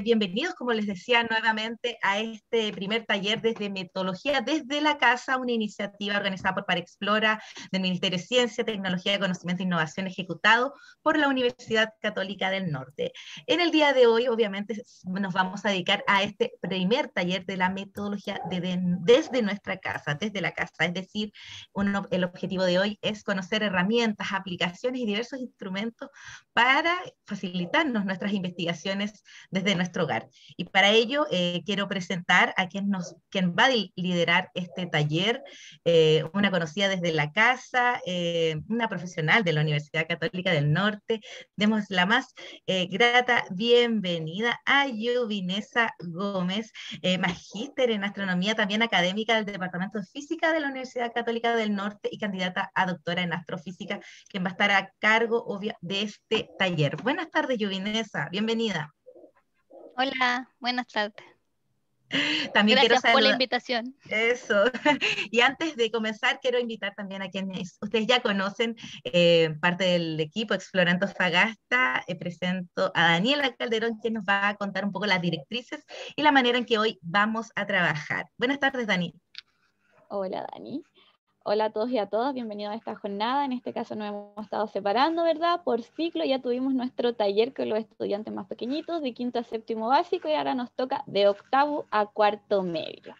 bienvenidos, como les decía nuevamente, a este primer taller desde metodología desde la casa, una iniciativa organizada por Parexplora del Ministerio de Ciencia, Tecnología Conocimiento e Innovación ejecutado por la Universidad Católica del Norte. En el día de hoy, obviamente, nos vamos a dedicar a este primer taller de la metodología desde, nuestra casa, desde la casa. Es decir, el objetivo de hoy es conocer herramientas, aplicaciones y diversos instrumentos para facilitarnos nuestras investigaciones desde nuestra hogar. Y para ello eh, quiero presentar a quien, nos, quien va a liderar este taller, eh, una conocida desde la casa, eh, una profesional de la Universidad Católica del Norte. Demos la más grata bienvenida a Yuvinesa Gómez, magíster en astronomía, también académica del Departamento de Física de la Universidad Católica del Norte y candidata a doctora en astrofísica, quien va a estar a cargo, de este taller. Buenas tardes, Yuvinesa, bienvenida. Hola, buenas tardes. También Gracias quiero saludar. por la invitación. Eso. Y antes de comenzar, quiero invitar también a quienes ustedes ya conocen, eh, parte del equipo Explorando Fagasta. Eh, presento a Daniela Calderón, que nos va a contar un poco las directrices y la manera en que hoy vamos a trabajar. Buenas tardes, Dani. Hola, Dani. Hola a todos y a todas, bienvenidos a esta jornada. En este caso nos hemos estado separando, ¿verdad? Por ciclo ya tuvimos nuestro taller con los estudiantes más pequeñitos, de quinto a séptimo básico, y ahora nos toca de octavo a cuarto medio.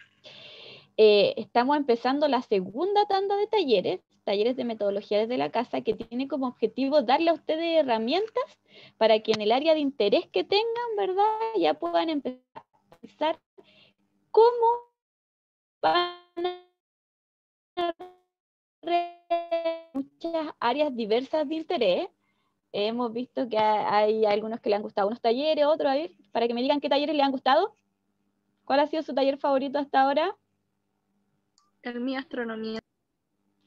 Eh, estamos empezando la segunda tanda de talleres, talleres de metodología desde la casa, que tiene como objetivo darle a ustedes herramientas para que en el área de interés que tengan, ¿verdad? Ya puedan empezar a pensar cómo van a muchas áreas diversas de interés. Hemos visto que hay algunos que le han gustado unos talleres, otros, a para que me digan qué talleres le han gustado. ¿Cuál ha sido su taller favorito hasta ahora? El mío, astronomía.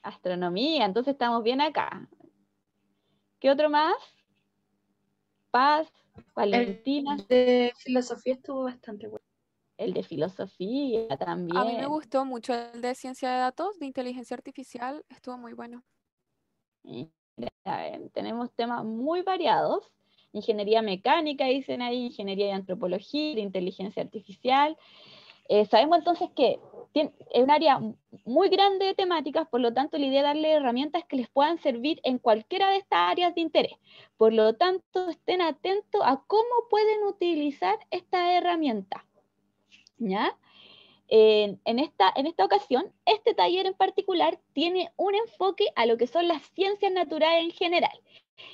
Astronomía, entonces estamos bien acá. ¿Qué otro más? Paz, Valentina. de filosofía estuvo bastante bueno el de filosofía también. A mí me gustó mucho el de ciencia de datos, de inteligencia artificial, estuvo muy bueno. tenemos temas muy variados. Ingeniería mecánica, dicen ahí, ingeniería de antropología, de inteligencia artificial. Eh, sabemos entonces que es un área muy grande de temáticas, por lo tanto la idea es darle herramientas que les puedan servir en cualquiera de estas áreas de interés. Por lo tanto, estén atentos a cómo pueden utilizar esta herramienta. En, esta, en esta ocasión, este taller en particular tiene un enfoque a lo que son las ciencias naturales en general.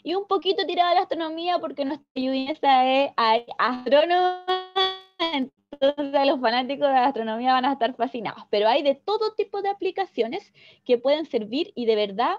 Y un poquito tirado a la astronomía porque nuestra ayudista es astrónoma, entonces los fanáticos de la astronomía van a estar fascinados. Pero hay de todo tipo de aplicaciones que pueden servir y de verdad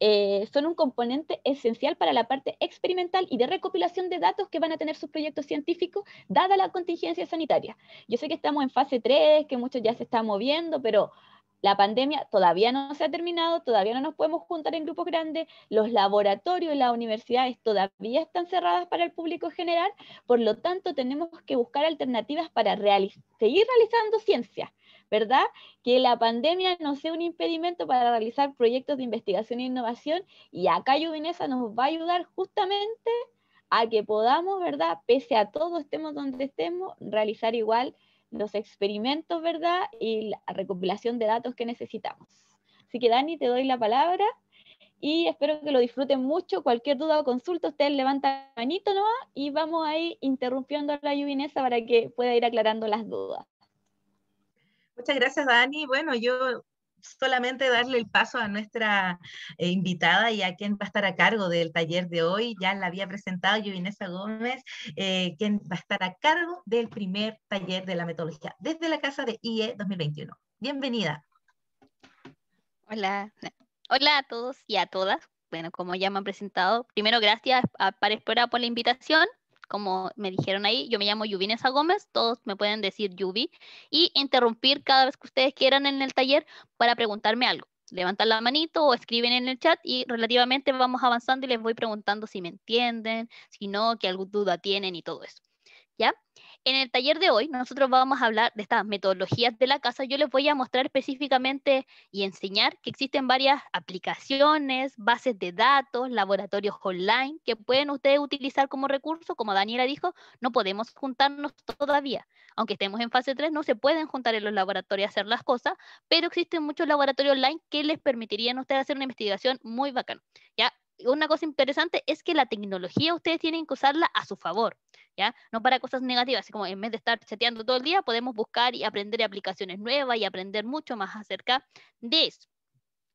eh, son un componente esencial para la parte experimental y de recopilación de datos que van a tener sus proyectos científicos, dada la contingencia sanitaria. Yo sé que estamos en fase 3, que muchos ya se están moviendo, pero la pandemia todavía no se ha terminado, todavía no nos podemos juntar en grupos grandes, los laboratorios, y las universidades todavía están cerradas para el público general, por lo tanto tenemos que buscar alternativas para seguir realizando ciencia. ¿verdad? Que la pandemia no sea un impedimento para realizar proyectos de investigación e innovación y acá Juvinesa nos va a ayudar justamente a que podamos, ¿verdad? Pese a todo, estemos donde estemos, realizar igual los experimentos, ¿verdad? Y la recopilación de datos que necesitamos. Así que Dani, te doy la palabra y espero que lo disfruten mucho. Cualquier duda o consulta, usted levanta la manito nomás y vamos ahí interrumpiendo a la para que pueda ir aclarando las dudas. Muchas gracias, Dani. Bueno, yo solamente darle el paso a nuestra eh, invitada y a quien va a estar a cargo del taller de hoy. Ya la había presentado yo, Gómez, eh, quien va a estar a cargo del primer taller de la metodología desde la Casa de IE 2021. Bienvenida. Hola. Hola a todos y a todas. Bueno, como ya me han presentado, primero gracias a esperar por la invitación como me dijeron ahí, yo me llamo Yuvinesa Gómez, todos me pueden decir Yubi, y interrumpir cada vez que ustedes quieran en el taller para preguntarme algo. Levantan la manito o escriben en el chat y relativamente vamos avanzando y les voy preguntando si me entienden, si no, que alguna duda tienen y todo eso. ¿Ya? En el taller de hoy nosotros vamos a hablar de estas metodologías de la casa. Yo les voy a mostrar específicamente y enseñar que existen varias aplicaciones, bases de datos, laboratorios online que pueden ustedes utilizar como recurso. Como Daniela dijo, no podemos juntarnos todavía. Aunque estemos en fase 3, no se pueden juntar en los laboratorios a hacer las cosas, pero existen muchos laboratorios online que les permitirían a ustedes hacer una investigación muy bacana. ¿ya? Una cosa interesante es que la tecnología ustedes tienen que usarla a su favor. No para cosas negativas, como en vez de estar chateando todo el día, podemos buscar y aprender aplicaciones nuevas y aprender mucho más acerca de eso.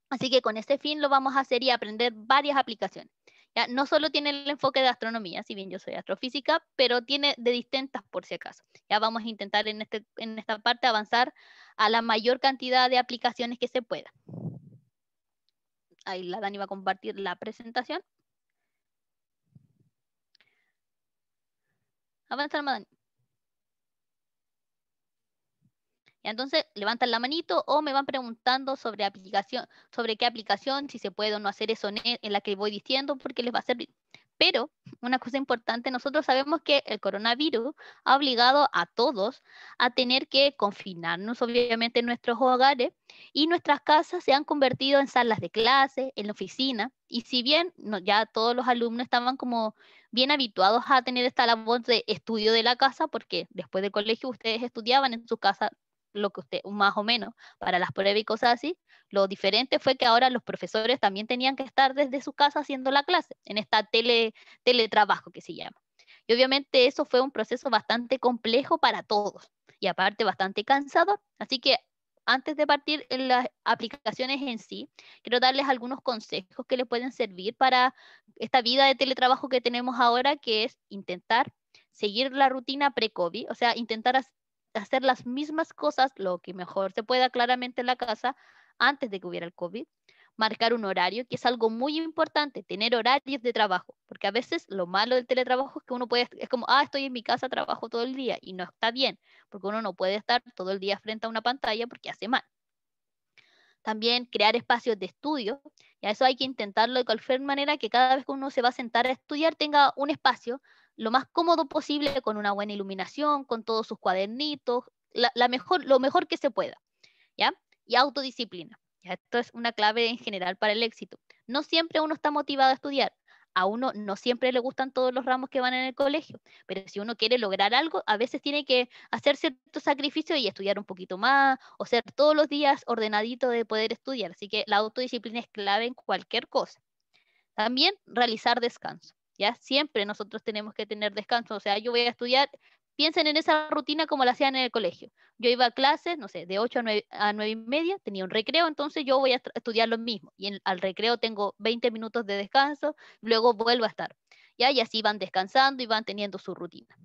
Así que con este fin lo vamos a hacer y aprender varias aplicaciones. ¿ya? No solo tiene el enfoque de astronomía, si bien yo soy astrofísica, pero tiene de distintas por si acaso. Ya vamos a intentar este, en esta parte avanzar a la mayor cantidad de aplicaciones que se pueda. Ahí la Dani va a compartir la presentación. Avanza la mano. Y entonces levantan la manito o me van preguntando sobre aplicación, sobre qué aplicación, si se puede o no hacer eso e, en la que voy diciendo, porque les va a servir. Pero una cosa importante, nosotros sabemos que el coronavirus ha obligado a todos a tener que confinarnos, obviamente, en nuestros hogares y nuestras casas se han convertido en salas de clase, en la oficina. Y si bien ya todos los alumnos estaban como bien habituados a tener esta labor de estudio de la casa, porque después del colegio ustedes estudiaban en su casa lo que usted, más o menos, para las pruebas y cosas así. Lo diferente fue que ahora los profesores también tenían que estar desde su casa haciendo la clase, en esta tele, teletrabajo que se llama. Y obviamente eso fue un proceso bastante complejo para todos y aparte bastante cansado. Así que antes de partir en las aplicaciones en sí, quiero darles algunos consejos que les pueden servir para esta vida de teletrabajo que tenemos ahora, que es intentar seguir la rutina pre-COVID, o sea, intentar hacer las mismas cosas, lo que mejor se pueda claramente en la casa, antes de que hubiera el COVID marcar un horario, que es algo muy importante, tener horarios de trabajo, porque a veces lo malo del teletrabajo es que uno puede, es como, ah, estoy en mi casa, trabajo todo el día, y no está bien, porque uno no puede estar todo el día frente a una pantalla porque hace mal. También crear espacios de estudio, y a eso hay que intentarlo de cualquier manera, que cada vez que uno se va a sentar a estudiar tenga un espacio lo más cómodo posible, con una buena iluminación, con todos sus cuadernitos, mejor, lo mejor que se pueda, ¿ya? Y autodisciplina esto es una clave en general para el éxito. No siempre uno está motivado a estudiar. A uno no siempre le gustan todos los ramos que van en el colegio, pero si uno quiere lograr algo, a veces tiene que hacer cierto sacrificio y estudiar un poquito más, o ser todos los días ordenadito de poder estudiar. Así que la autodisciplina es clave en cualquier cosa. También realizar descanso. ¿ya? Siempre nosotros tenemos que tener descanso. O sea, yo voy a estudiar, Piensen en esa rutina como la hacían en el colegio. Yo iba a clases, no sé, de 8 a 9, y media, tenía un recreo, entonces yo voy a estudiar lo mismo. Y al recreo tengo 20 minutos de descanso, luego vuelvo a estar. Y así van descansando y van teniendo su rutina.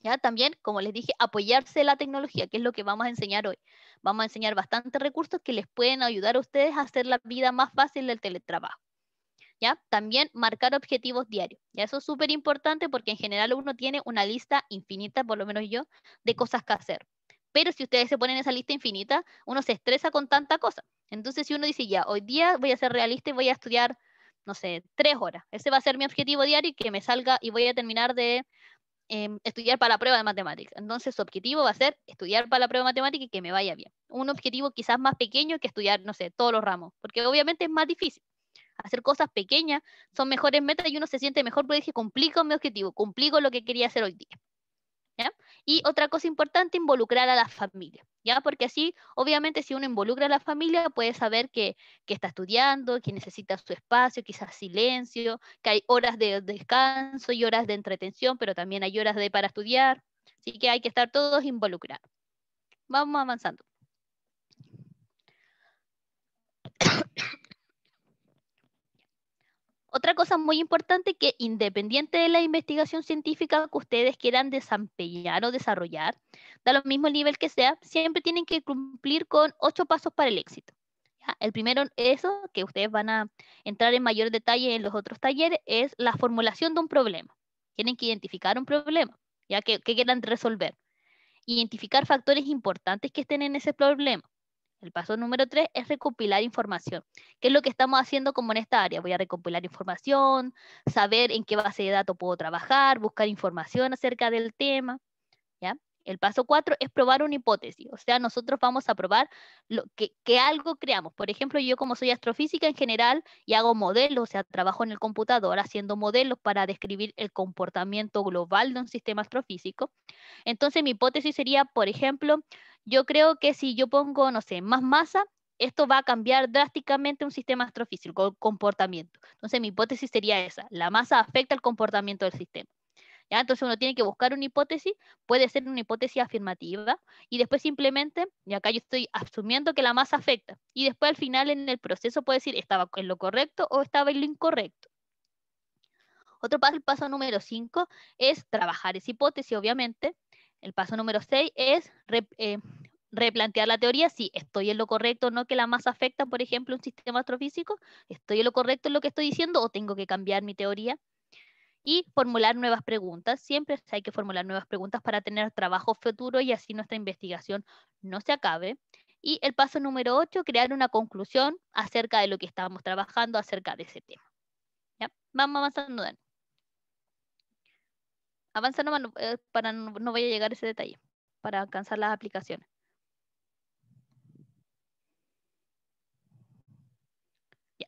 ¿Ya? También, como les dije, apoyarse la tecnología, que es lo que vamos a enseñar hoy. Vamos a enseñar bastantes recursos que les pueden ayudar a ustedes a hacer la vida más fácil del teletrabajo. ¿ya? También marcar objetivos diarios. ¿ya? Eso es súper importante porque en general uno tiene una lista infinita, por lo menos yo, de cosas que hacer. Pero si ustedes se ponen esa lista infinita, uno se estresa con tanta cosa. Entonces, si uno dice, ya, hoy día voy a ser realista y voy a estudiar, no sé, tres horas. Ese va a ser mi objetivo diario y que me salga y voy a terminar de em, estudiar para la prueba de matemáticas. Entonces, su objetivo va a ser estudiar para la prueba de matemáticas y que me vaya bien. Un objetivo quizás más pequeño que estudiar, no sé, todos los ramos, porque obviamente es más difícil hacer cosas pequeñas son mejores metas y uno se siente mejor porque dije, cumplí mi objetivo, cumplí lo que quería hacer hoy día. Y otra cosa importante, involucrar a la familia, ¿ya? Porque así, obviamente, si uno involucra a la familia, puede saber que, que está estudiando, que necesita su espacio, quizás silencio, que hay horas de descanso y horas de entretención, pero también hay horas de para estudiar, así que hay que estar todos involucrados. Vamos avanzando. Otra cosa muy importante que independiente de la investigación científica que ustedes quieran desempeñar o desarrollar, da lo mismo nivel que sea, siempre tienen que cumplir con ocho pasos para el éxito. El primero, eso que ustedes van a entrar en mayor detalle en los otros talleres, es la formulación de un problema. Tienen que identificar un problema, ya que, que quieran resolver. Identificar factores importantes que estén en ese problema el paso número tres es recopilar información. ¿Qué es lo que estamos haciendo como en esta área? Voy a recopilar información, saber en qué base de datos puedo trabajar, buscar información acerca del tema. ¿ya? El paso cuatro es probar una hipótesis. O sea, nosotros vamos a probar lo que, que algo creamos. Por ejemplo, yo como soy astrofísica en general y hago modelos, o sea, trabajo en el computador haciendo modelos para describir el comportamiento global de un sistema astrofísico. Entonces, mi hipótesis sería, por ejemplo, yo creo que si yo pongo, no sé, más masa, esto va a cambiar drásticamente un sistema astrofísico, el comportamiento. Entonces mi hipótesis sería esa, la masa afecta el comportamiento del sistema. ¿Ya? Entonces uno tiene que buscar una hipótesis, puede ser una hipótesis afirmativa, y después simplemente, y acá yo estoy asumiendo que la masa afecta, y después al final en el proceso puede decir estaba en lo correcto o estaba en lo incorrecto. Otro paso, el paso número 5, es trabajar esa hipótesis, obviamente, el paso número 6 es eh, replantear la teoría si estoy en lo correcto o no que la masa afecta, por ejemplo, un sistema astrofísico, estoy en lo correcto en lo que estoy diciendo o tengo que cambiar mi teoría. Y formular nuevas preguntas, siempre hay que formular nuevas preguntas para tener trabajo futuro y así nuestra investigación no se acabe. Y el paso número 8, crear una conclusión acerca de lo que estábamos trabajando, acerca de ese tema. ¿Ya? Vamos avanzando, Dani. Avanza no, eh, para no, voy a llegar a ese detalle, para alcanzar las aplicaciones. Ya.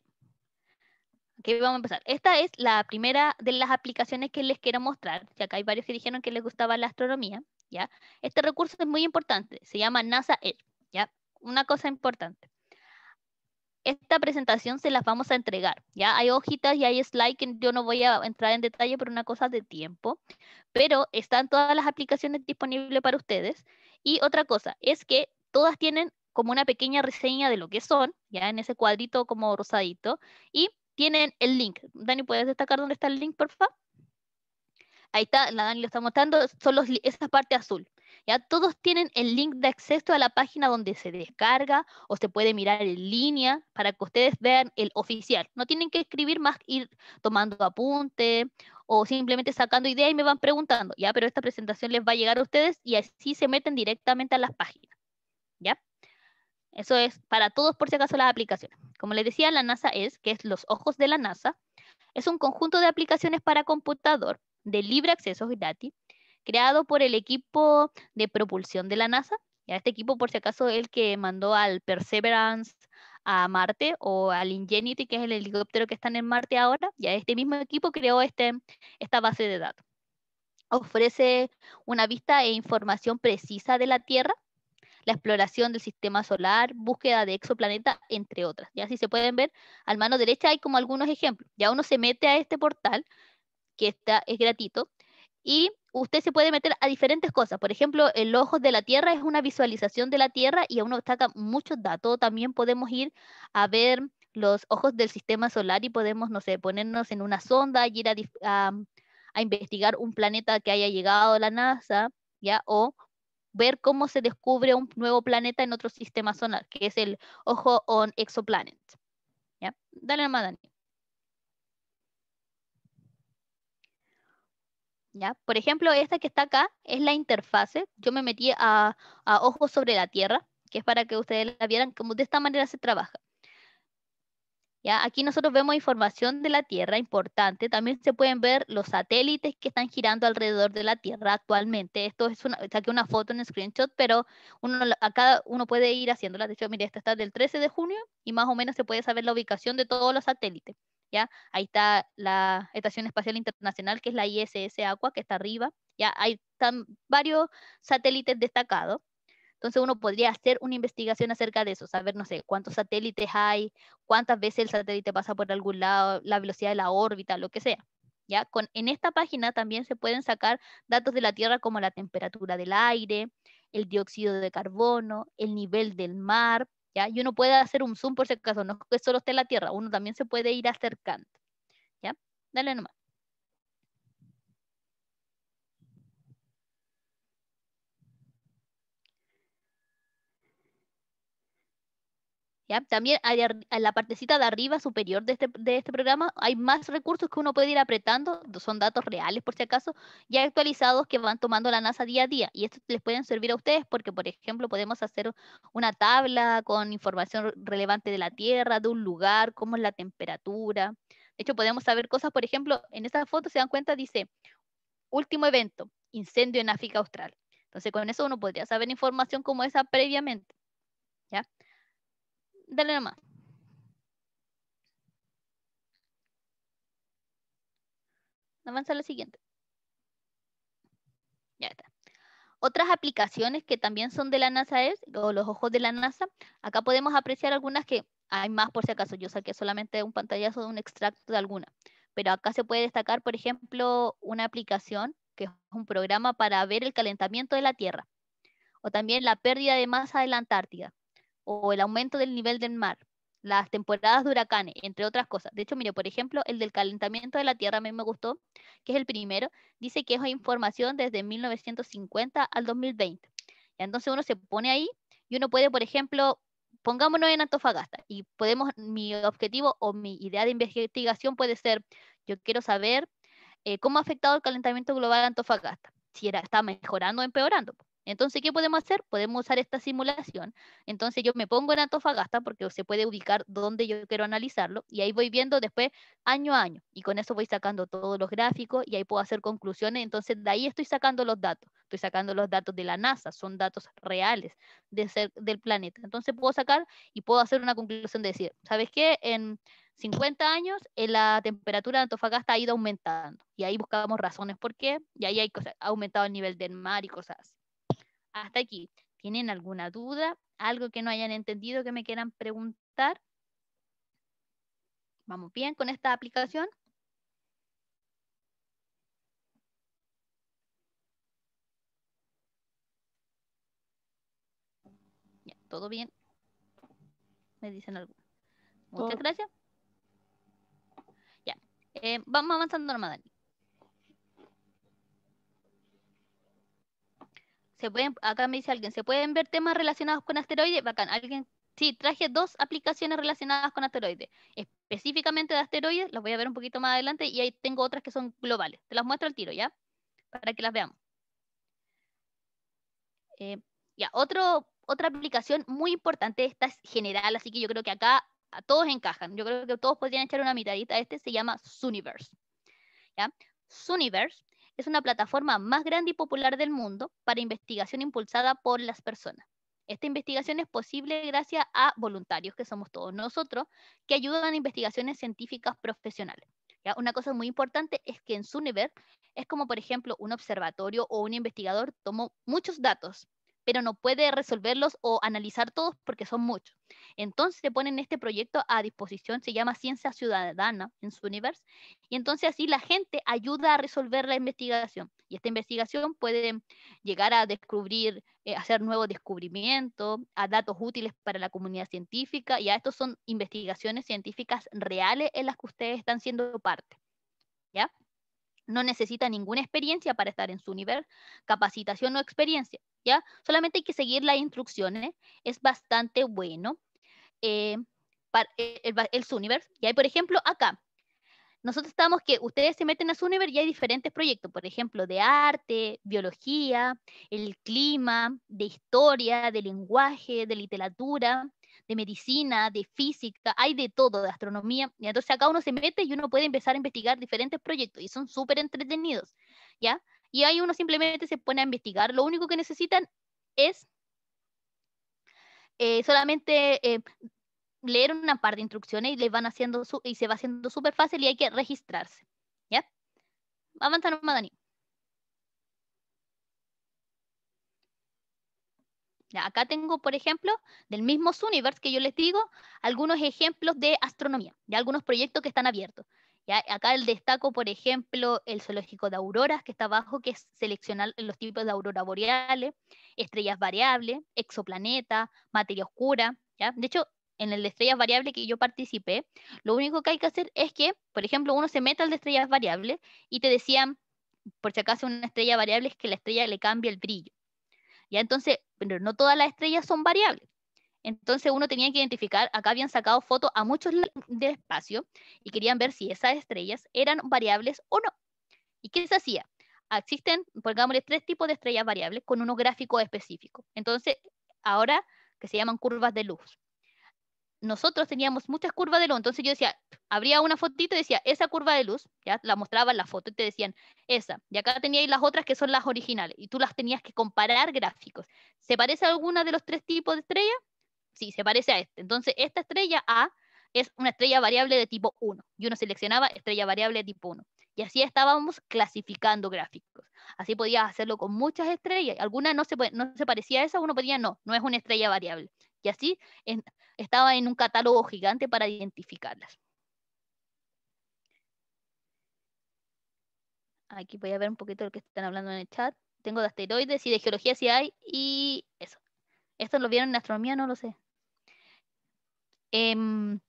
Aquí vamos a empezar. Esta es la primera de las aplicaciones que les quiero mostrar. Ya que hay varios que dijeron que les gustaba la astronomía. ¿ya? Este recurso es muy importante. Se llama NASA Air. ¿ya? Una cosa importante esta presentación se las vamos a entregar. Ya hay hojitas y hay slides que yo no voy a entrar en detalle por una cosa de tiempo, pero están todas las aplicaciones disponibles para ustedes. Y otra cosa es que todas tienen como una pequeña reseña de lo que son, ya en ese cuadrito como rosadito, y tienen el link. Dani, ¿puedes destacar dónde está el link, por favor? Ahí está, la Dani lo está mostrando, son los, esa parte azul. Ya todos tienen el link de acceso a la página donde se descarga o se puede mirar en línea para que ustedes vean el oficial. No tienen que escribir más, ir tomando apunte o simplemente sacando ideas y me van preguntando, ya, pero esta presentación les va a llegar a ustedes y así se meten directamente a las páginas. ¿Ya? Eso es para todos, por si acaso, las aplicaciones. Como les decía, la NASA es, que es los ojos de la NASA, es un conjunto de aplicaciones para computador de libre acceso gratis creado por el equipo de propulsión de la NASA. Ya, este equipo, por si acaso, es el que mandó al Perseverance a Marte o al Ingenuity, que es el helicóptero que están en Marte ahora, ya este mismo equipo creó este, esta base de datos. Ofrece una vista e información precisa de la Tierra, la exploración del sistema solar, búsqueda de exoplanetas, entre otras. Ya si se pueden ver, al mano derecha hay como algunos ejemplos. Ya uno se mete a este portal, que está, es gratuito, y usted se puede meter a diferentes cosas. Por ejemplo, el ojo de la Tierra es una visualización de la Tierra y a uno destaca muchos datos. También podemos ir a ver los ojos del sistema solar y podemos, no sé, ponernos en una sonda y ir a, investigar un planeta que haya llegado a la NASA, ¿ya? O ver cómo se descubre un nuevo planeta en otro sistema solar, que es el ojo on exoplanet. ¿Ya? Dale nomás, Daniel. Por ejemplo, esta que está acá es la interfase. Yo me metí a, ojos sobre la Tierra, que es para que ustedes la vieran como de esta manera se trabaja. ¿Ya? Aquí nosotros vemos información de la Tierra importante. También se pueden ver los satélites que están girando alrededor de la Tierra actualmente. Esto es una, una foto en screenshot, pero uno, acá uno puede ir haciéndola. De hecho, mire, esta está del 13 de junio y más o menos se puede saber la ubicación de todos los satélites. ¿ya? Ahí está la Estación Espacial Internacional, que es la ISS Aqua, que está arriba, ¿ya? hay varios satélites destacados. Entonces uno podría hacer una investigación acerca de eso, saber, no sé, cuántos satélites hay, cuántas veces el satélite pasa por algún lado, la velocidad de la órbita, lo que sea. ¿ya? Con, en esta página también se pueden sacar datos de la Tierra como la temperatura del aire, el dióxido de carbono, el nivel del mar, y uno puede hacer un zoom por si acaso, no es que solo esté la Tierra, uno también se puede ir acercando, ¿ya? Dale nomás. También en la partecita de arriba superior este, de este, programa hay más recursos que uno puede ir apretando, son datos reales por si acaso, ya actualizados que van tomando la NASA día a día. Y esto les pueden servir a ustedes porque, por ejemplo, podemos hacer una tabla con información relevante de la Tierra, de un lugar, cómo es la temperatura. De hecho, podemos saber cosas, por ejemplo, en esta foto se dan cuenta, dice, último evento, incendio en África Austral. Entonces, con eso uno podría saber información como esa previamente. ¿Ya? Dale nomás. Avanza a la siguiente. Ya está. Otras aplicaciones que también son de la NASA es, o los ojos de la NASA, acá podemos apreciar algunas que hay más por si acaso, yo saqué solamente un pantallazo de un extracto de alguna, pero acá se puede destacar, por ejemplo, una aplicación que es un programa para ver el calentamiento de la Tierra, o también la pérdida de masa de la Antártida, o el aumento del nivel del mar, las temporadas de huracanes, entre otras cosas. De hecho, mire, por ejemplo, el del calentamiento de la Tierra a mí me gustó, que es el primero, dice que es información desde 1950 al 2020. Y entonces uno se pone ahí y uno puede, por ejemplo, pongámonos en Antofagasta y podemos, mi objetivo o mi idea de investigación puede ser, yo quiero saber eh, cómo ha afectado el calentamiento global a Antofagasta, si era, está mejorando o empeorando. Entonces, ¿qué podemos hacer? Podemos usar esta simulación. Entonces, yo me pongo en Antofagasta porque se puede ubicar donde yo quiero analizarlo y ahí voy viendo después año a año y con eso voy sacando todos los gráficos y ahí puedo hacer conclusiones. Entonces, de ahí estoy sacando los datos. Estoy sacando los datos de la NASA, son datos reales del planeta. Entonces, puedo sacar y puedo hacer una conclusión de decir, ¿sabes qué? En 50 años eh, la temperatura de Antofagasta ha ido aumentando y ahí buscábamos razones por qué y ahí hay cosas, ha aumentado el nivel del mar y cosas así. Hasta aquí. ¿Tienen alguna duda? ¿Algo que no hayan entendido que me quieran preguntar? ¿Vamos bien con esta aplicación? Ya, ¿Todo bien? Me dicen algo. Muchas gracias. Ya, eh, vamos avanzando, nomás, Dani. se pueden, acá me dice alguien, ¿se pueden ver temas relacionados con asteroides? Bacán, alguien, sí, traje dos aplicaciones relacionadas con asteroides, específicamente de asteroides, las voy a ver un poquito más adelante y ahí tengo otras que son globales, te las muestro al tiro, ¿ya? Para que las veamos. Eh, ya, otro, otra aplicación muy importante, esta es general, así que yo creo que acá a todos encajan, yo creo que todos podrían echar una miradita, este se llama Suniverse. ¿ya? Suniverse es una plataforma más grande y popular del mundo para investigación impulsada por las personas. Esta investigación es posible gracias a voluntarios, que somos todos nosotros, que ayudan a investigaciones científicas profesionales. ¿Ya? Una cosa muy importante es que en su nivel es como, por ejemplo, un observatorio o un investigador tomó muchos datos pero no puede resolverlos o analizar todos porque son muchos. Entonces se ponen este proyecto a disposición, se llama Ciencia Ciudadana en su universo, y entonces así la gente ayuda a resolver la investigación. Y esta investigación puede llegar a descubrir, eh, hacer nuevos descubrimientos, a datos útiles para la comunidad científica, y a estos son investigaciones científicas reales en las que ustedes están siendo parte. ¿Ya? no necesita ninguna experiencia para estar en su nivel, capacitación o experiencia. ¿ya? Solamente hay que seguir las instrucciones, ¿eh? es bastante bueno. Eh, para eh, el, el Suniverse, ¿ya? hay por ejemplo, acá, nosotros estamos que ustedes se meten a Suniverse y hay diferentes proyectos, por ejemplo, de arte, biología, el clima, de historia, de lenguaje, de literatura, de medicina, de física, hay de todo, de astronomía. Y entonces acá uno se mete y uno puede empezar a investigar diferentes proyectos y son súper entretenidos, ¿ya? Y ahí uno simplemente se pone a investigar. Lo único que necesitan es eh, solamente eh, leer una par de instrucciones y les van haciendo y se va haciendo súper fácil y hay que registrarse. ¿Ya? Avanza nomás, Dani. acá tengo, por ejemplo, del mismo Universe que yo les digo, algunos ejemplos de astronomía, de algunos proyectos que están abiertos. Acá el destaco, por ejemplo, el zoológico de auroras, que está abajo, que es seleccionar los tipos de aurora boreales, estrellas variables, exoplaneta, materia oscura. ¿ya? De hecho, en el de estrellas variables que yo participé, lo único que hay que hacer es que, por ejemplo, uno se meta al de estrellas variables y te decían, por si acaso una estrella variable es que la estrella le cambia el brillo. Ya entonces, pero no todas las estrellas son variables. Entonces uno tenía que identificar, acá habían sacado fotos a muchos del espacio y querían ver si esas estrellas eran variables o no. ¿Y qué se hacía? Existen, pongámosle, tres tipos de estrellas variables con uno gráfico específico. Entonces, ahora que se llaman curvas de luz. Nosotros teníamos muchas curvas de luz, entonces yo decía, abría una fotito y decía, esa curva de luz, ya la en la foto y te decían, esa, y acá teníais las otras que son las originales, y tú las tenías que comparar gráficos. ¿Se parece alguna de los tres tipos de estrellas? sí, se parece a este. Entonces, esta estrella A es una estrella variable de tipo 1 y uno seleccionaba estrella variable de tipo 1. Y así estábamos clasificando gráficos. Así podías hacerlo con muchas estrellas. Algunas no se, no se parecía a esa, uno podía no, no es una estrella variable. Y así estaba en un catálogo gigante para identificarlas. Aquí voy a ver un poquito lo que están hablando en el chat. Tengo de asteroides y de geología si hay y eso. ¿Esto lo vieron en astronomía? No lo sé. Em,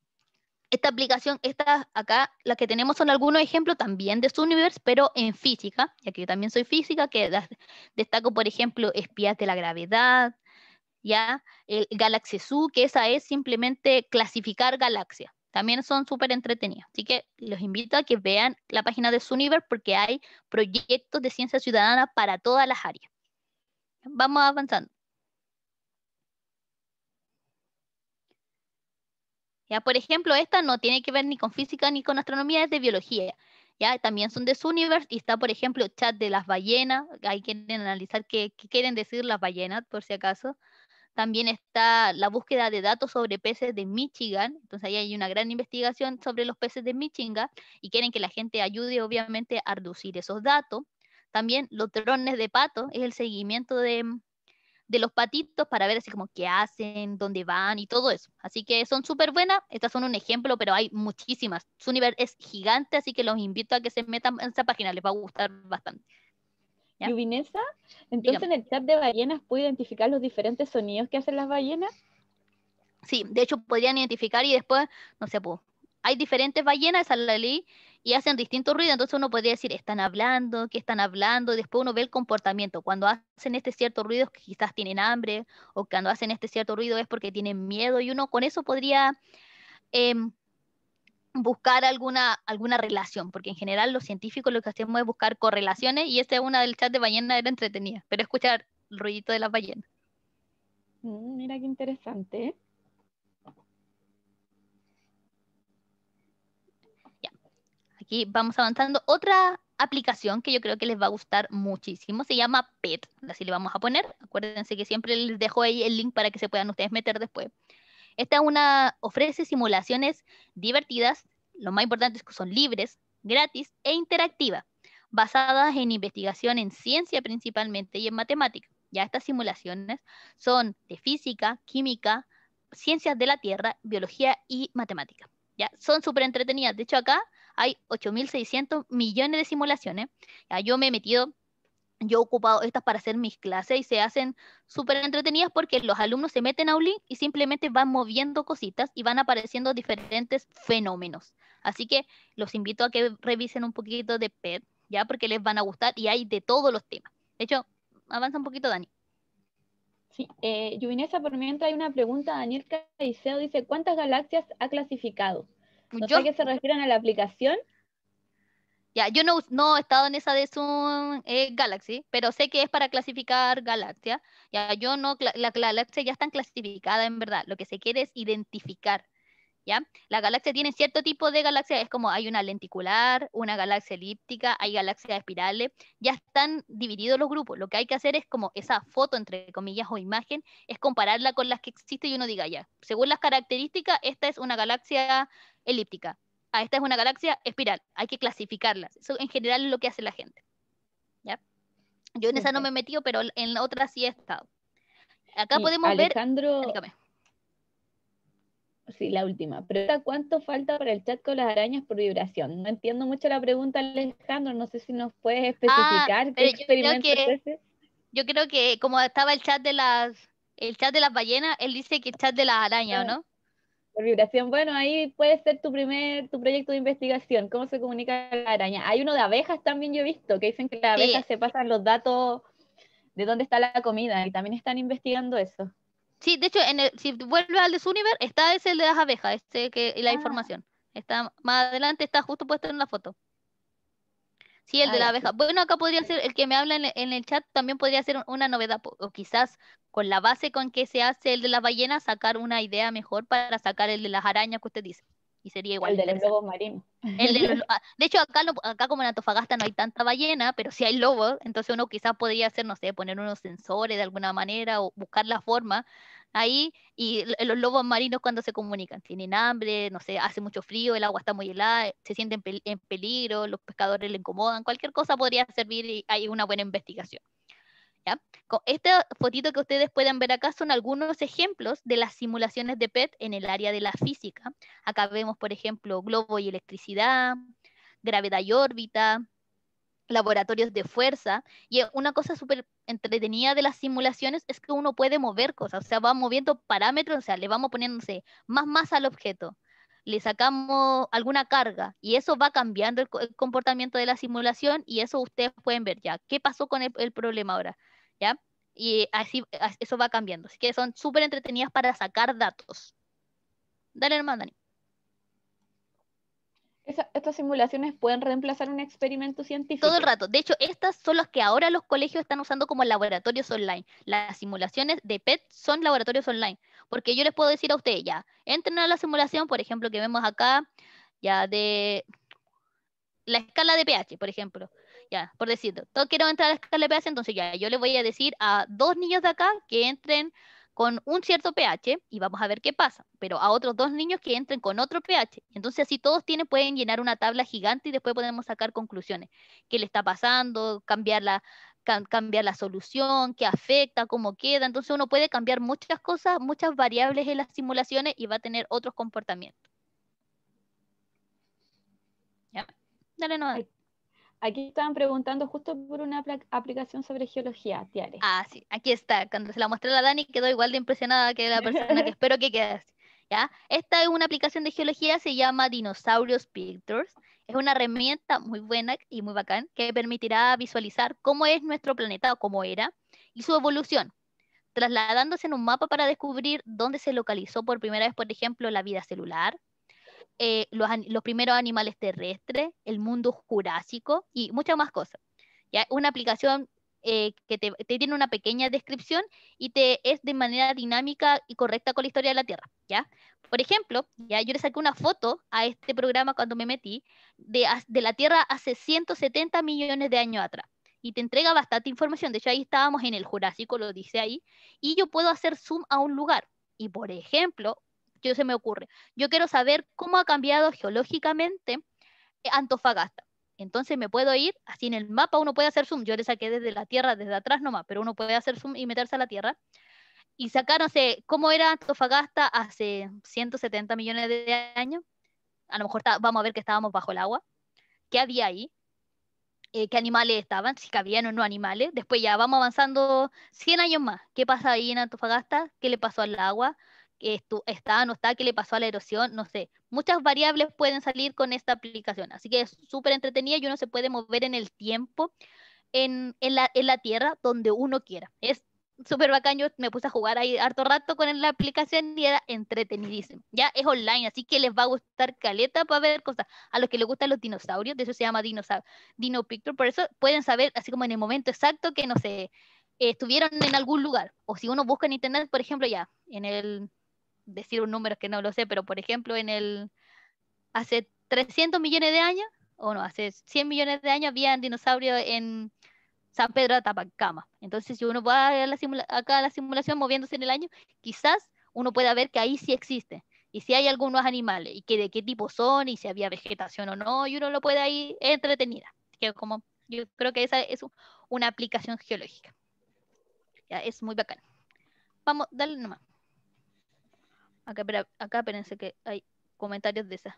esta aplicación, esta acá, la que tenemos son algunos ejemplos también de Suniverse, pero en física, ya que yo también soy física, que destaco, por ejemplo, espías de la gravedad, ya, el Galaxy Zoo, que esa es simplemente clasificar galaxias. También son súper entretenidos. Así que los invito a que vean la página de Suniverse porque hay proyectos de ciencia ciudadana para todas las áreas. Vamos avanzando. por ejemplo, esta no tiene que ver ni con física ni con astronomía, es de biología. ¿ya? También son de su universo y está, por ejemplo, chat de las ballenas. Ahí quieren analizar qué, quieren decir las ballenas, por si acaso. También está la búsqueda de datos sobre peces de Michigan. Entonces ahí hay una gran investigación sobre los peces de Michigan y quieren que la gente ayude, obviamente, a reducir esos datos. También los drones de pato es el seguimiento de, de los patitos para ver así como qué hacen, dónde van y todo eso. Así que son súper buenas, estas son un ejemplo, pero hay muchísimas. Su universo es gigante, así que los invito a que se metan en esa página, les va a gustar bastante. ¿Ya? entonces en el chat de ballenas puedo identificar los diferentes sonidos que hacen las ballenas. Sí, de hecho podrían identificar y después, no sé, pues, hay diferentes ballenas, esa la ley, y hacen distintos ruidos, entonces uno podría decir, están hablando, qué están hablando, después uno ve el comportamiento. Cuando hacen este cierto ruido es que quizás tienen hambre, o cuando hacen este cierto ruido es porque tienen miedo, y uno con eso podría em, buscar alguna, alguna relación, porque en general los científicos lo que hacemos es buscar correlaciones, y esta es una del chat de ballena, era entretenida, pero escuchar el ruidito de las ballenas. Mm, mira qué interesante. aquí vamos avanzando. Otra aplicación que yo creo que les va a gustar muchísimo se llama PET, así le vamos a poner. Acuérdense que siempre les dejo ahí el link para que se puedan ustedes meter después. Esta una, ofrece simulaciones divertidas, lo más importante es que son libres, gratis e interactivas, basadas en investigación en ciencia principalmente y en matemática. Ya estas simulaciones son de física, química, ciencias de la Tierra, biología y matemática. Ya son súper entretenidas. De hecho, acá hay 8.600 millones de simulaciones. yo me he metido, yo he ocupado estas para hacer mis clases y se hacen súper entretenidas porque los alumnos se meten a un link y simplemente van moviendo cositas y van apareciendo diferentes fenómenos. Así que los invito a que revisen un poquito de PET, ya porque les van a gustar y hay de todos los temas. De hecho, avanza un poquito, Dani. Sí, eh, por mientras hay una pregunta, Daniel Caicedo dice, ¿cuántas galaxias ha clasificado? yo... sé qué se refieren a la aplicación? Ya, yo no, no he estado en esa de Zoom eh, Galaxy, pero sé que es para clasificar galaxia. Ya, yo no, la, galaxia ya están clasificada en verdad. Lo que se quiere es identificar la galaxia tiene cierto tipo de galaxias, es como hay una lenticular, una galaxia elíptica, hay galaxias espirales, ya están divididos los grupos. Lo que hay que hacer es como esa foto, entre comillas, o imagen, es compararla con las que existen y uno diga, ya, según las características, esta es una galaxia elíptica, A ah, esta es una galaxia espiral, hay que clasificarlas. Eso en general es lo que hace la gente. ¿ya? Yo en esa no me he metido, pero en la otra sí he estado. Acá podemos ver... Alejandro... Sí, la última. Pregunta, ¿cuánto falta para el chat con las arañas por vibración? No entiendo mucho la pregunta, Alejandro. No sé si nos puedes ah, especificar qué experimento yo creo, que, yo creo que como estaba el chat de las el chat de las ballenas, él dice que el chat de las arañas, ah, ¿no? Por vibración, bueno, ahí puede ser tu primer, tu proyecto de investigación, cómo se comunica la araña. Hay uno de abejas también, yo he visto, que dicen que las abejas se pasan los datos de dónde está la comida y también están investigando eso. Sí, de hecho, en el, si vuelve al de Suniver, está ese el de las abejas, este que la ah. información. Está más adelante, está justo puesto en la foto. Sí, el ah, de la abeja. Bueno, acá podría ser, el que me habla en el, en el, chat también podría ser una novedad, o quizás con la base con que se hace el de las ballenas, sacar una idea mejor para sacar el de las arañas que usted dice sería igual. El de los lobos marinos. de, hecho, acá, acá como en Antofagasta no hay tanta ballena, pero sí hay lobos, entonces uno quizás podría hacer, no sé, poner unos sensores de alguna manera o buscar la forma ahí y los lobos marinos cuando se comunican, tienen hambre, no sé, hace mucho frío, el agua está muy helada, se sienten en peligro, los pescadores le incomodan, cualquier cosa podría servir y hay una buena investigación. ¿ya? Esta fotito que ustedes pueden ver acá son algunos ejemplos de las simulaciones de PET en el área de la física. Acá vemos, por ejemplo, globo y electricidad, gravedad y órbita, laboratorios de fuerza. Y una cosa súper entretenida de las simulaciones es que uno puede mover cosas, o sea, va moviendo parámetros, o sea, le vamos poniéndose más masa al objeto, le sacamos alguna carga y eso va cambiando el, comportamiento de la simulación y eso ustedes pueden ver ya. ¿Qué pasó con el problema ahora? Y así, eso va cambiando. Así que son súper entretenidas para sacar datos. Dale, hermano, Dani. estas simulaciones pueden reemplazar un experimento científico. Todo el rato. De hecho, estas son las que ahora los colegios están usando como laboratorios online. Las simulaciones de PET son laboratorios online. Porque yo les puedo decir a ustedes, ya, entren a la simulación, por ejemplo, que vemos acá, ya de la escala de pH, por ejemplo ya, por decirlo, todos quiero entrar a escala de pH, entonces ya, yo le voy a decir a dos niños de acá que entren con un cierto pH y vamos a ver qué pasa, pero a otros dos niños que entren con otro pH. Entonces así todos tienen, pueden llenar una tabla gigante y después podemos sacar conclusiones. ¿Qué le está pasando? Cambiar la, cambiar la solución, qué afecta, cómo queda. Entonces uno puede cambiar muchas cosas, muchas variables en las simulaciones y va a tener otros comportamientos. ¿Ya? Dale, no. Aquí estaban preguntando justo por una aplicación sobre geología, Tiare. Ah, sí, aquí está. Cuando se la mostré a la Dani quedó igual de impresionada que la persona que espero que quede así. ¿Ya? Esta es una aplicación de geología, se llama Dinosaurios Pictures. Es una herramienta muy buena y muy bacán que permitirá visualizar cómo es nuestro planeta o cómo era y su evolución, trasladándose en un mapa para descubrir dónde se localizó por primera vez, por ejemplo, la vida celular, eh, los, primeros animales terrestres, el mundo jurásico y muchas más cosas. ¿ya? Una aplicación eh, que te, tiene una pequeña descripción y te es de manera dinámica y correcta con la historia de la Tierra. ¿ya? Por ejemplo, ¿ya? yo le saqué una foto a este programa cuando me metí de, de la Tierra hace 170 millones de años atrás y te entrega bastante información. De hecho, ahí estábamos en el Jurásico, lo dice ahí, y yo puedo hacer zoom a un lugar. Y por ejemplo, yo se me ocurre. Yo quiero saber cómo ha cambiado geológicamente eh, Antofagasta. Entonces me puedo ir, así en el mapa uno puede hacer zoom. Yo le saqué desde la Tierra, desde atrás nomás, pero uno puede hacer zoom y meterse a la Tierra. Y sacar, no sé, cómo era Antofagasta hace 170 millones de años. A lo mejor vamos a ver que estábamos bajo el agua. ¿Qué había ahí? Eh, qué animales estaban, si cabían o no animales. Después ya vamos avanzando 100 años más. ¿Qué pasa ahí en Antofagasta? ¿Qué le pasó al agua? esto, está, no está, qué le pasó a la erosión, no sé. Muchas variables pueden salir con esta aplicación, así que es súper entretenida y uno se puede mover en el tiempo, en, la, tierra, donde uno quiera. Es súper bacán, yo me puse a jugar ahí harto rato con la aplicación y era entretenidísimo. Ya es online, así que les va a gustar caleta para ver cosas. A los que les gustan los dinosaurios, de eso se llama dinosaur, Dino Picture, por eso pueden saber así como en el momento exacto que, no sé, estuvieron en algún lugar. O si uno busca en internet, por ejemplo, ya, en el decir un número que no lo sé, pero por ejemplo, en el hace 300 millones de años, o no, hace 100 millones de años había dinosaurios en San Pedro de Atapacama Entonces, si uno va a la acá a la simulación moviéndose en el año, quizás uno pueda ver que ahí sí existe. Y si hay algunos animales, y que de qué tipo son, y si había vegetación o no, y uno lo puede ahí entretenida. Que como, yo creo que esa es una aplicación geológica. Ya, es muy bacán. Vamos, dale nomás. Acá, acá espérense que hay comentarios de esas.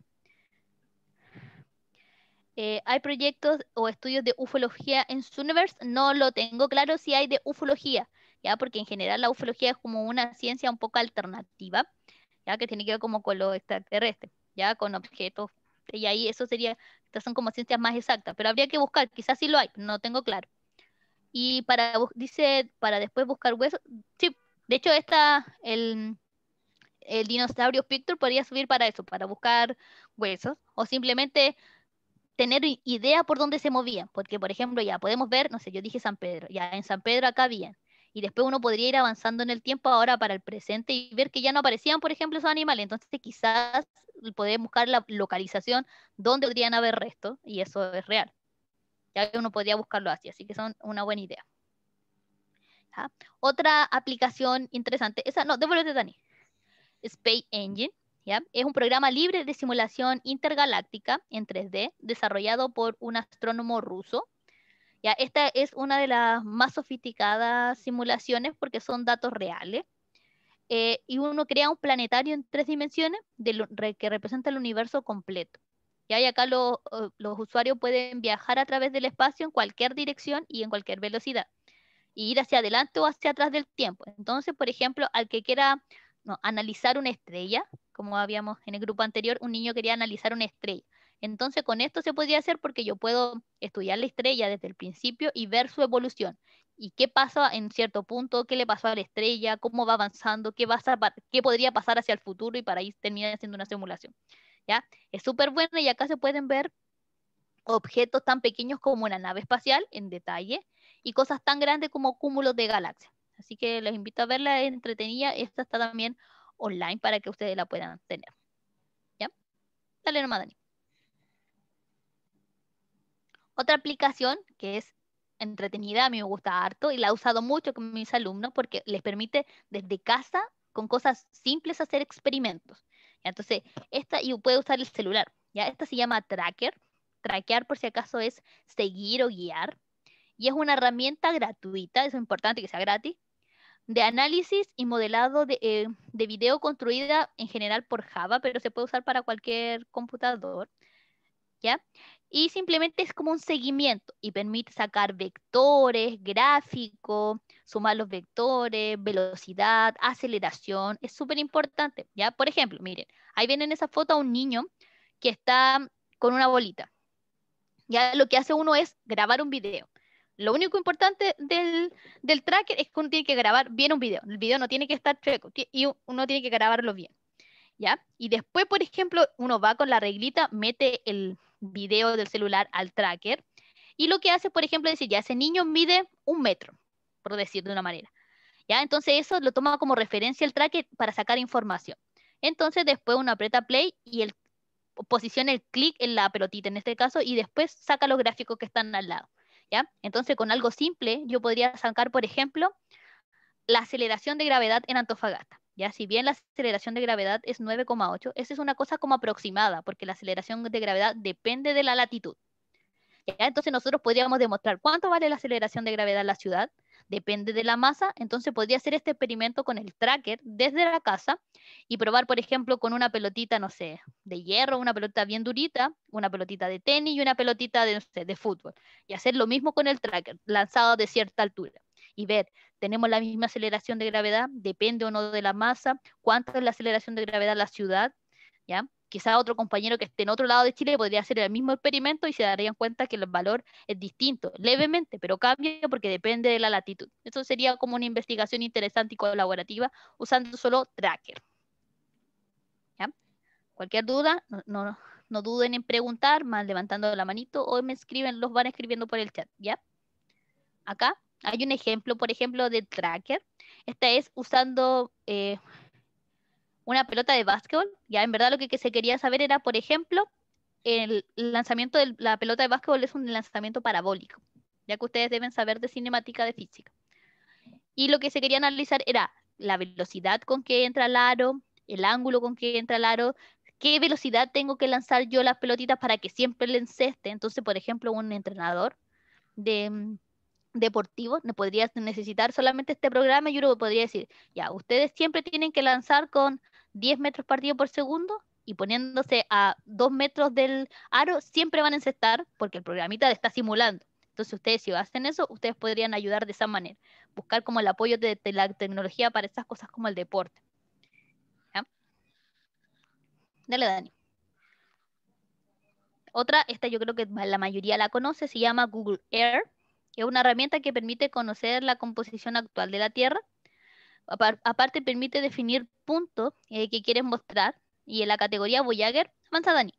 Eh, ¿Hay proyectos o estudios de ufología en Suniverse? No lo tengo claro si hay de ufología, ya porque en general la ufología es como una ciencia un poco alternativa, ya que tiene que ver como con lo extraterrestre, ya con objetos, y ahí eso sería, estas son como ciencias más exactas, pero habría que buscar, quizás sí lo hay, no tengo claro. Y para, dice, para después buscar huesos, sí, de hecho está el, el dinosaurio Picture podría subir para eso, para buscar huesos, o simplemente tener idea por dónde se movían, porque por ejemplo ya podemos ver, no sé, yo dije San Pedro, ya en San Pedro acá habían, y después uno podría ir avanzando en el tiempo ahora para el presente y ver que ya no aparecían, por ejemplo, esos animales, entonces quizás podemos buscar la localización donde podrían haber restos, y eso es real. Ya uno podría buscarlo así, así que son una buena idea. Otra aplicación interesante, esa no, devuélvete Dani. Space Engine. ¿ya? Es un programa libre de simulación intergaláctica en 3D desarrollado por un astrónomo ruso. ¿ya? Esta es una de las más sofisticadas simulaciones porque son datos reales. Eh, y uno crea un planetario en tres dimensiones que representa el universo completo. ¿ya? Y acá los usuarios pueden viajar a través del espacio en cualquier dirección y en cualquier velocidad. Y ir hacia adelante o hacia atrás del tiempo. Entonces, por ejemplo, al que quiera no, analizar una estrella, como habíamos en el grupo anterior, un niño quería analizar una estrella. Entonces con esto se podría hacer porque yo puedo estudiar la estrella desde el principio y ver su evolución. ¿Y qué pasa en cierto punto? ¿Qué le pasó a la estrella? ¿Cómo va avanzando? ¿Qué, podría pasar hacia el futuro? Y para ahí termina haciendo una simulación. ¿Ya? Es súper bueno y acá se pueden ver objetos tan pequeños como una nave espacial en detalle y cosas tan grandes como cúmulos de galaxias. Así que los invito a verla, es entretenida. Esta está también online para que ustedes la puedan tener. ¿Ya? Dale nomás, Dani. Otra aplicación que es entretenida, a mí me gusta harto y la he usado mucho con mis alumnos porque les permite desde casa, con cosas simples, hacer experimentos. Entonces, esta, y puede usar el celular. ¿ya? Esta se llama Tracker. Traquear, por si acaso, es seguir o guiar. Y es una herramienta gratuita, es importante que sea gratis, de análisis y modelado eh, de, video construida en general por Java, pero se puede usar para cualquier computador. ¿Ya? Y simplemente es como un seguimiento y permite sacar vectores, gráficos, sumar los vectores, velocidad, aceleración. Es súper importante. ¿ya? Por ejemplo, miren, ahí viene en esa foto a un niño que está con una bolita. Ya lo que hace uno es grabar un video. Lo único importante del, tracker es que uno tiene que grabar bien un video. El video no tiene que estar chueco y uno tiene que grabarlo bien. ¿Ya? Y después, por ejemplo, uno va con la reglita, mete el video del celular al tracker y lo que hace, por ejemplo, es decir, ya ese niño mide un metro, por decir de una manera. ¿Ya? Entonces eso lo toma como referencia el tracker para sacar información. Entonces después uno aprieta play y el, posiciona el clic en la pelotita en este caso y después saca los gráficos que están al lado. Entonces, con algo simple, yo podría sacar, por ejemplo, la aceleración de gravedad en Antofagasta. ¿Ya? Si bien la aceleración de gravedad es 9,8, esa es una cosa como aproximada, porque la aceleración de gravedad depende de la latitud. Entonces nosotros podríamos demostrar cuánto vale la aceleración de gravedad en la ciudad, depende de la masa, entonces podría hacer este experimento con el tracker desde la casa y probar, por ejemplo, con una pelotita, no sé, de hierro, una pelota bien durita, una pelotita de tenis y una pelotita de, de fútbol. Y hacer lo mismo con el tracker, lanzado de cierta altura. Y ver, tenemos la misma aceleración de gravedad, depende o no de la masa, ¿cuánto es la aceleración de gravedad de la ciudad, ¿ya? Quizás otro compañero que esté en otro lado de Chile podría hacer el mismo experimento y se darían cuenta que el valor es distinto, levemente, pero cambia porque depende de la latitud. Eso sería como una investigación interesante y colaborativa usando solo tracker. ¿Ya? Cualquier duda, no, no, duden en preguntar, más levantando la manito o me escriben, los van escribiendo por el chat, ¿ya? Acá hay un ejemplo, por ejemplo, de tracker. Esta es usando... Eh, una pelota de básquetbol. Ya en verdad lo que, se quería saber era, por ejemplo, el lanzamiento de la pelota de básquetbol es un lanzamiento parabólico, ya que ustedes deben saber de cinemática de física. Y lo que se quería analizar era la velocidad con que entra el aro, el ángulo con que entra el aro, qué velocidad tengo que lanzar yo las pelotitas para que siempre le enceste. Entonces, por ejemplo, un entrenador de mm, deportivo podría necesitar solamente este programa y uno podría decir, ya, ustedes siempre tienen que lanzar con 10 metros partido por segundo y poniéndose a 2 metros del aro, siempre van a encestar porque el programita está simulando. Entonces ustedes si hacen eso, ustedes podrían ayudar de esa manera, buscar como el apoyo de, la tecnología para esas cosas como el deporte. Dale, Dani. Otra, esta yo creo que la mayoría la conoce, se llama Google Air. Es una herramienta que permite conocer la composición actual de la Tierra Aparte permite definir puntos eh, que quieres mostrar y en la categoría Voyager, avanza Dani.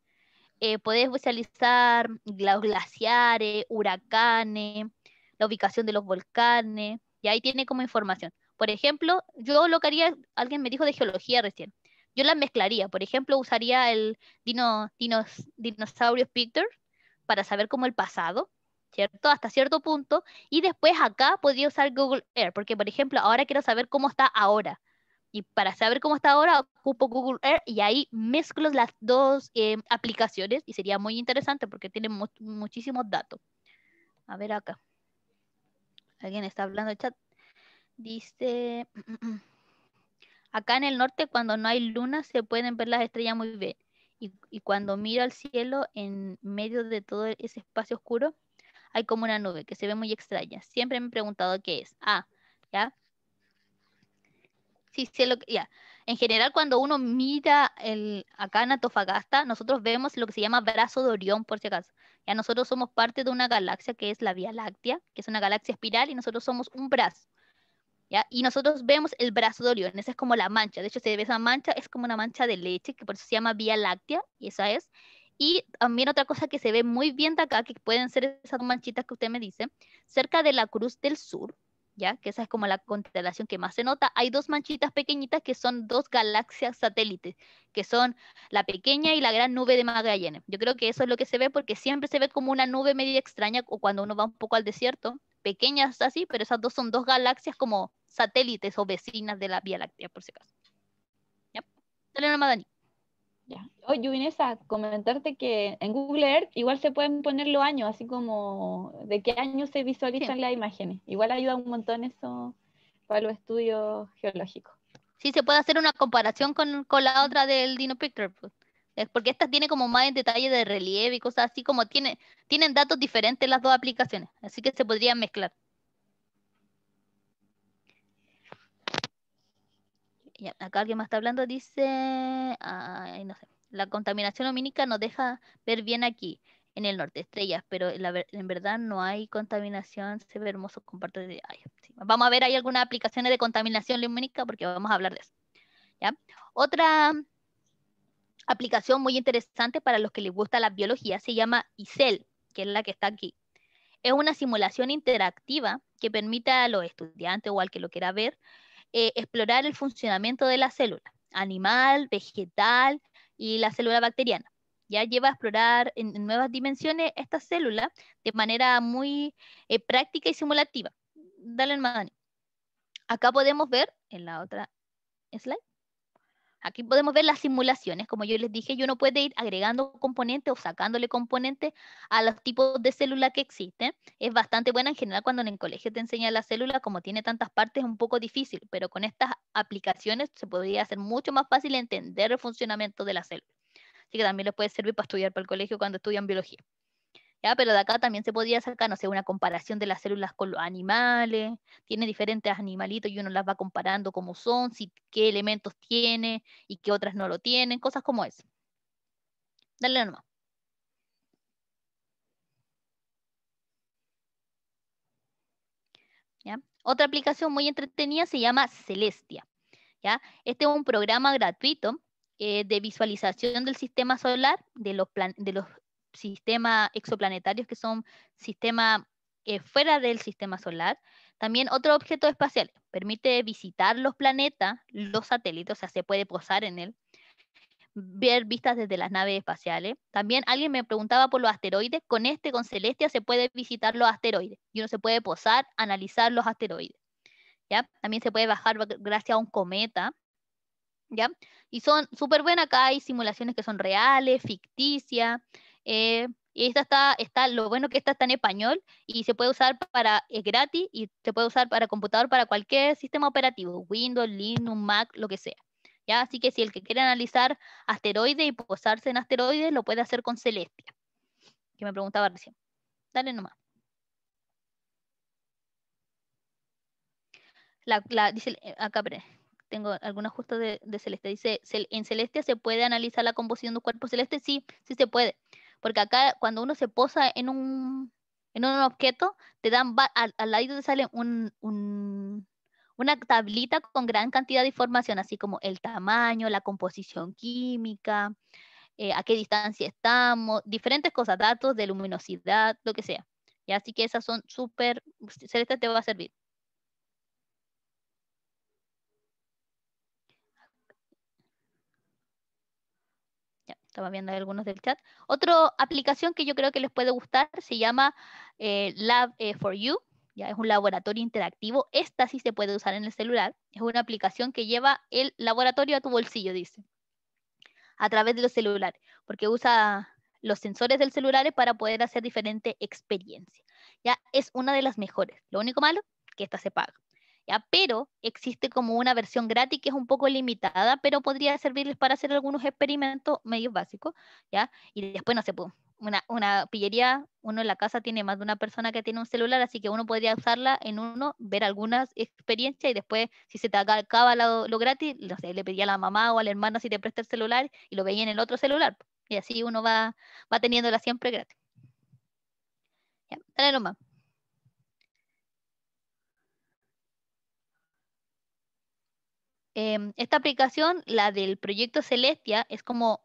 Eh, visualizar los glaciares, huracanes, la ubicación de los volcanes, y ahí tiene como información. Por ejemplo, yo lo que haría, alguien me dijo de geología recién, yo la mezclaría. Por ejemplo, usaría el dino, dinos, Dinosaurios Picture para saber cómo el pasado, ¿cierto? Hasta cierto punto. Y después acá podría usar Google Earth, porque por ejemplo, ahora quiero saber cómo está ahora. Y para saber cómo está ahora, ocupo Google Earth y ahí mezclo las dos eh, aplicaciones y sería muy interesante porque tiene muchísimos datos. A ver acá. ¿Alguien está hablando chat? Dice, acá en el norte cuando no hay luna se pueden ver las estrellas muy bien. y cuando miro al cielo en medio de todo ese espacio oscuro, hay como una nube que se ve muy extraña. Siempre me he preguntado qué es. Ah, ¿ya? Sí, sí, lo que, ya. En general, cuando uno mira el, acá en Atofagasta, nosotros vemos lo que se llama brazo de Orión, por si acaso. Ya nosotros somos parte de una galaxia que es la Vía Láctea, que es una galaxia espiral, y nosotros somos un brazo. ¿Ya? Y nosotros vemos el brazo de Orión, esa es como la mancha, de hecho se ve esa mancha, es como una mancha de leche, que por eso se llama Vía Láctea, y esa es, y también otra cosa que se ve muy bien de acá, que pueden ser esas manchitas que usted me dice, cerca de la Cruz del Sur, ¿ya? Que esa es como la constelación que más se nota, hay dos manchitas pequeñitas que son dos galaxias satélites, que son la pequeña y la gran nube de Magallanes. Yo creo que eso es lo que se ve porque siempre se ve como una nube media extraña o cuando uno va un poco al desierto, pequeñas así, pero esas dos son dos galaxias como satélites o vecinas de la Vía Láctea, por si acaso. ¿Ya? Dale nomás, Dani. Oye, comentarte que en Google Earth igual se pueden poner los años, así como de qué año se visualizan las imágenes. Igual ayuda un montón eso para los estudios geológicos. Sí, se puede hacer una comparación con, la otra del Dino Picture. Pues. Porque esta tiene como más en detalle de relieve y cosas así, como tiene, tienen datos diferentes las dos aplicaciones, así que se podrían mezclar. acá alguien más está hablando, dice, no sé, la contaminación lumínica nos deja ver bien aquí, en el norte, estrellas, pero en, verdad no hay contaminación, se ve hermoso, parte De Vamos a ver, hay algunas aplicaciones de contaminación lumínica porque vamos a hablar de eso. Otra aplicación muy interesante para los que les gusta la biología se llama ICEL, que es la que está aquí. Es una simulación interactiva que permite a los estudiantes o al que lo quiera ver eh, explorar el funcionamiento de la célula, animal, vegetal y la célula bacteriana. Ya lleva a explorar en, nuevas dimensiones esta célula de manera muy eh, práctica y simulativa. Dale, hermano. Acá podemos ver en la otra slide Aquí podemos ver las simulaciones. Como yo les dije, uno puede ir agregando componentes o sacándole componentes a los tipos de células que existen. Es bastante buena en general cuando en el colegio te enseña la célula, como tiene tantas partes, es un poco difícil, pero con estas aplicaciones se podría hacer mucho más fácil entender el funcionamiento de la célula. Así que también les puede servir para estudiar para el colegio cuando estudian biología. Pero de acá también se podría sacar, no sé, una comparación de las células con los animales, tiene diferentes animalitos y uno las va comparando cómo son, si, qué elementos tiene y qué otras no lo tienen, cosas como eso. Dale nomás. ¿Ya? Otra aplicación muy entretenida se llama Celestia. ¿ya? Este es un programa gratuito eh, de visualización del sistema solar, de los, de los sistemas exoplanetarios que son sistemas eh, fuera del sistema solar. También otro objeto espacial, Permite visitar los planetas, los satélites, o sea, se puede posar en él. Ver vistas desde las naves espaciales. También alguien me preguntaba por los asteroides. Con este, con Celestia, se puede visitar los asteroides. Y uno se puede posar, analizar los asteroides. ¿Ya? También se puede bajar gracias a un cometa. ¿Ya? Y son súper buenas. Acá hay simulaciones que son reales, ficticias. Eh, y esta está, está, lo bueno que esta está en español y se puede usar para, es gratis y se puede usar para computador, para cualquier sistema operativo, Windows, Linux, Mac, lo que sea. ¿ya? Así que si el que quiere analizar asteroides y posarse en asteroides, lo puede hacer con Celestia, que me preguntaba recién. Dale nomás. dice, eh, acá, tengo algunos ajuste de, de Celestia. Dice, en Celestia se puede analizar la composición de un cuerpo celeste. Sí, sí se puede porque acá cuando uno se posa en un, en un objeto, te dan al, al lado te sale una tablita con gran cantidad de información, así como el tamaño, la composición química, eh, a qué distancia estamos, diferentes cosas, datos de luminosidad, lo que sea. Y así que esas son súper, Celeste te va a servir. estaba viendo algunos del chat. Otra aplicación que yo creo que les puede gustar se llama eh, Lab 4 eh, for You. Ya es un laboratorio interactivo. Esta sí se puede usar en el celular. Es una aplicación que lleva el laboratorio a tu bolsillo, dice, a través de los celulares, porque usa los sensores del celular para poder hacer diferente experiencia. Ya es una de las mejores. Lo único malo, que esta se paga. Pero existe como una versión gratis que es un poco limitada, pero podría servirles para hacer algunos experimentos medios básicos, ¿ya? Y después, no se puede una, pillería, uno en la casa tiene más de una persona que tiene un celular, así que uno podría usarla en uno, ver algunas experiencias y después, si se te acaba lo, gratis, le pedía a la mamá o al hermano si te presta el celular y lo veía en el otro celular. Y así uno va, va teniéndola siempre gratis. Dale nomás. Em, esta aplicación, la del proyecto Celestia, es como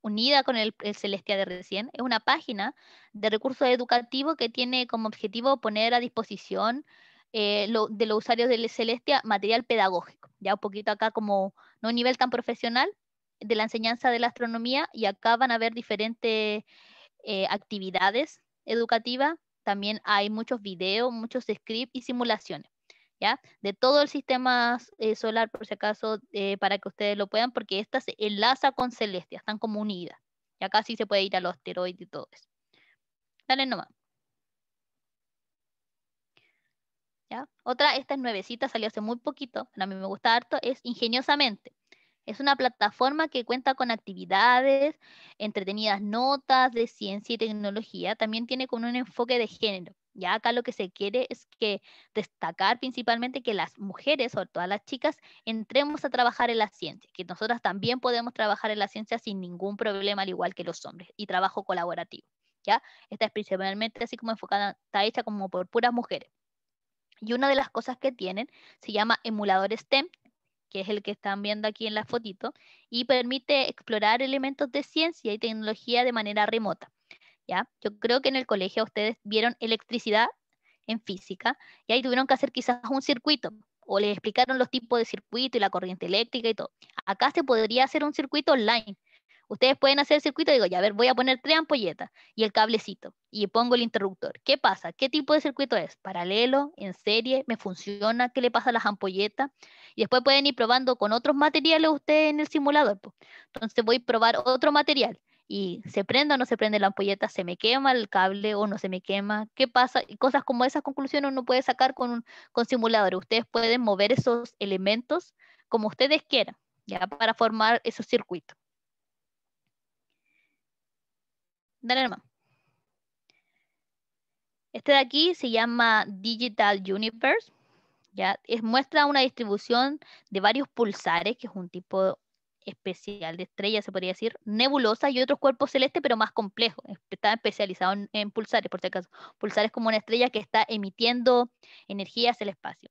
unida con el, Celestia de recién, es una página de recursos educativos que tiene como objetivo poner a disposición eh, de los usuarios del Celestia material pedagógico, ya un poquito acá como no un nivel tan profesional de la enseñanza de la astronomía y acá van a ver diferentes eh, actividades educativas, también hay muchos videos, muchos scripts y simulaciones. De todo el sistema eh, solar, por si acaso, eh, para que ustedes lo puedan, porque esta se enlaza con Celestia, están como unidas. Y acá sí se puede ir a los asteroides y todo eso. Dale nomás. Otra, esta es nuevecita, salió hace muy poquito, a mí me gusta harto, es Ingeniosamente. Es una plataforma que cuenta con actividades, entretenidas notas de ciencia y tecnología. También tiene con un enfoque de género. Ya acá lo que se quiere es que destacar principalmente que las mujeres, o todas las chicas, entremos a trabajar en la ciencia, que nosotras también podemos trabajar en la ciencia sin ningún problema, al igual que los hombres, y trabajo colaborativo. ¿ya? Esta es principalmente así como enfocada, está hecha como por puras mujeres. Y una de las cosas que tienen se llama emulador STEM, que es el que están viendo aquí en la fotito, y permite explorar elementos de ciencia y tecnología de manera remota yo creo que en el colegio ustedes vieron electricidad en física y ahí tuvieron que hacer quizás un circuito o les explicaron los tipos de circuito y la corriente eléctrica y todo. Acá se podría hacer un circuito online. Ustedes pueden hacer el circuito, digo, ya ver, voy a poner tres ampolletas y el cablecito y pongo el interruptor. ¿Qué pasa? ¿Qué tipo de circuito es? ¿Paralelo? ¿En serie? ¿Me funciona? ¿Qué le pasa a las ampolletas? Y después pueden ir probando con otros materiales ustedes en el simulador. Entonces voy a probar otro material y se prende o no se prende la ampolleta, se me quema el cable o no se me quema, ¿qué pasa? Y cosas como esas conclusiones uno puede sacar con, con simuladores. Ustedes pueden mover esos elementos como ustedes quieran, ya para formar esos circuitos. Dale hermano. Este de aquí se llama Digital Universe. ¿ya? muestra una distribución de varios pulsares, que es un tipo especial de estrellas, se podría decir, nebulosa, y otros cuerpos celestes, pero más complejos. Está especializado en, pulsares, por si acaso. Pulsares como una estrella que está emitiendo energía hacia el espacio.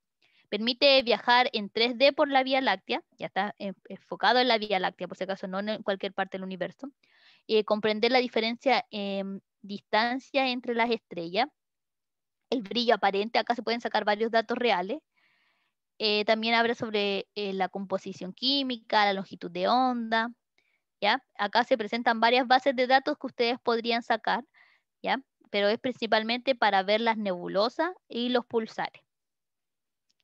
Permite viajar en 3D por la Vía Láctea, ya está e, enfocado en la Vía Láctea, por si acaso, no en cualquier parte del universo. Eh, comprender la diferencia en em, distancia entre las estrellas, el brillo aparente, acá se pueden sacar varios datos reales, eh, también habla sobre eh, la composición química, la longitud de onda. ¿ya? Acá se presentan varias bases de datos que ustedes podrían sacar, ¿ya? pero es principalmente para ver las nebulosas y los pulsares.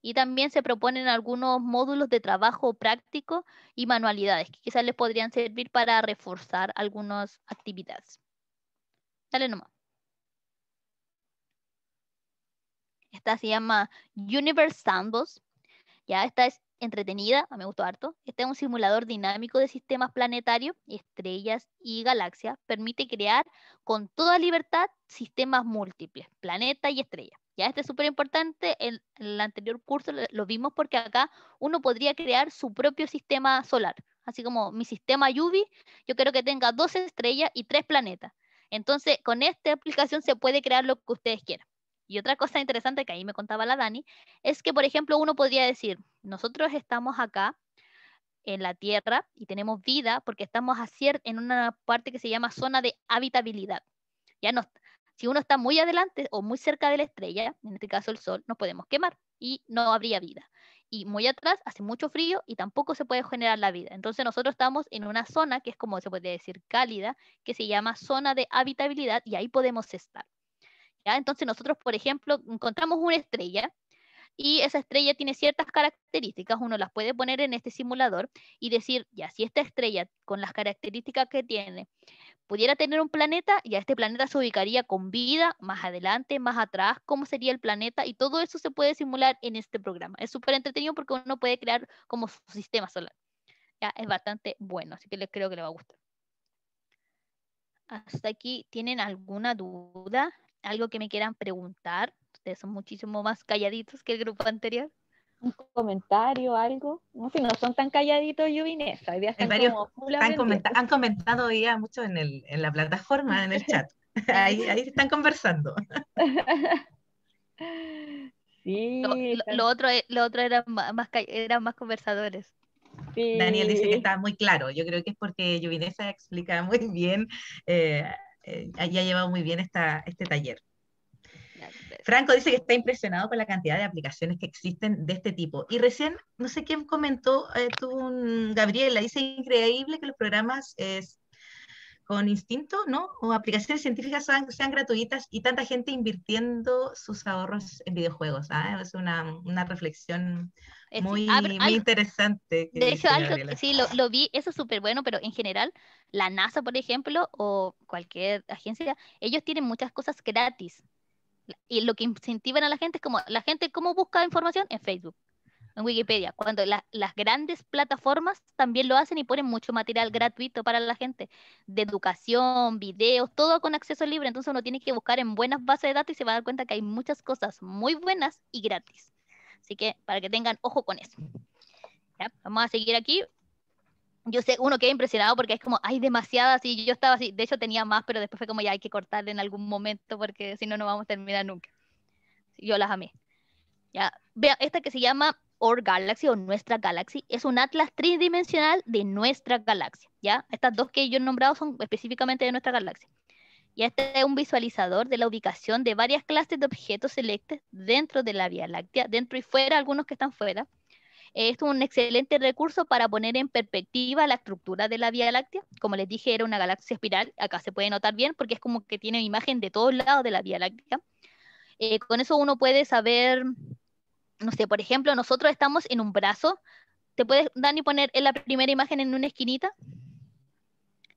Y también se proponen algunos módulos de trabajo práctico y manualidades que quizás les podrían servir para reforzar algunas actividades. Dale nomás. Esta se llama Universe Sandbox ya esta es entretenida, me gustó harto. Este es un simulador dinámico de sistemas planetarios, estrellas y galaxias. Permite crear con toda libertad sistemas múltiples, planeta y estrella. Ya este es súper importante. En el anterior curso lo vimos porque acá uno podría crear su propio sistema solar. Así como mi sistema Yubi, yo quiero que tenga dos estrellas y tres planetas. Entonces, con esta aplicación se puede crear lo que ustedes quieran. Y otra cosa interesante que ahí me contaba la Dani es que, por ejemplo, uno podría decir, nosotros estamos acá en la Tierra y tenemos vida porque estamos en una parte que se llama zona de habitabilidad. Ya no, si uno está muy adelante o muy cerca de la estrella, en este caso el Sol, nos podemos quemar y no habría vida. Y muy atrás hace mucho frío y tampoco se puede generar la vida. Entonces nosotros estamos en una zona que es como se puede decir cálida, que se llama zona de habitabilidad y ahí podemos estar. Entonces nosotros, por ejemplo, encontramos una estrella y esa estrella tiene ciertas características, uno las puede poner en este simulador y decir, ya, si esta estrella con las características que tiene pudiera tener un planeta, ya este planeta se ubicaría con vida más adelante, más atrás, cómo sería el planeta y todo eso se puede simular en este programa. Es súper entretenido porque uno puede crear como su sistema solar. Ya, es bastante bueno, así que les creo que le va a gustar. Hasta aquí, ¿tienen alguna duda? algo que me quieran preguntar. Ustedes son muchísimo más calladitos que el grupo anterior. Un comentario, algo. No, si no son tan calladitos, yo vine. como han, han, comentado ya mucho en, el, en la plataforma, en el chat. ahí, ahí están conversando. Sí, lo, otro, lo otro e, eran más, eran más conversadores. Daniel dice que está muy claro. Yo creo que es porque Yuvinesa explica muy bien eh, eh, ha llevado muy bien esta, este taller. Franco dice que está impresionado con la cantidad de aplicaciones que existen de este tipo. Y recién, no sé quién comentó, eh, tuvo un, Gabriela, dice increíble que los programas es, con instinto, ¿no? O aplicaciones científicas sean, gratuitas y tanta gente invirtiendo sus ahorros en videojuegos. ¿ah? Es una, una reflexión es, eh, muy, interesante. De hecho, algo, sí, lo, vi, eso es súper bueno, pero en general, la NASA, por ejemplo, o cualquier agencia, ellos tienen muchas cosas gratis. Y lo que incentivan a la gente es como, la gente, ¿cómo busca información? En Facebook, en Wikipedia. Cuando las grandes plataformas también lo hacen y ponen mucho material gratuito para la gente, de educación, videos, todo con acceso libre. Entonces uno tiene que buscar en buenas bases de datos y se va a dar cuenta que hay muchas cosas muy buenas y gratis. Así que para que tengan ojo con eso. Vamos a seguir aquí. Yo sé, uno queda impresionado porque es como, hay demasiadas y yo estaba así, de hecho tenía más, pero después fue como, ya hay que cortar en algún momento porque si no, no vamos a terminar nunca. Yo las amé. Ya, vea, esta que se llama Our Galaxy o Nuestra Galaxy es un atlas tridimensional de nuestra galaxia, ¿ya? Estas dos que yo he nombrado son específicamente de nuestra galaxia y este es un visualizador de la ubicación de varias clases de objetos selectos dentro de la Vía Láctea, dentro y fuera, algunos que están fuera. Es un excelente recurso para poner en perspectiva la estructura de la Vía Láctea. Como les dije, era una galaxia espiral. Acá se puede notar bien porque es como que tiene imagen de todos lados de la Vía Láctea. Eh, con eso uno puede saber, no sé, por ejemplo, nosotros estamos en un brazo. ¿Te puedes, Dani, poner la primera imagen en una esquinita?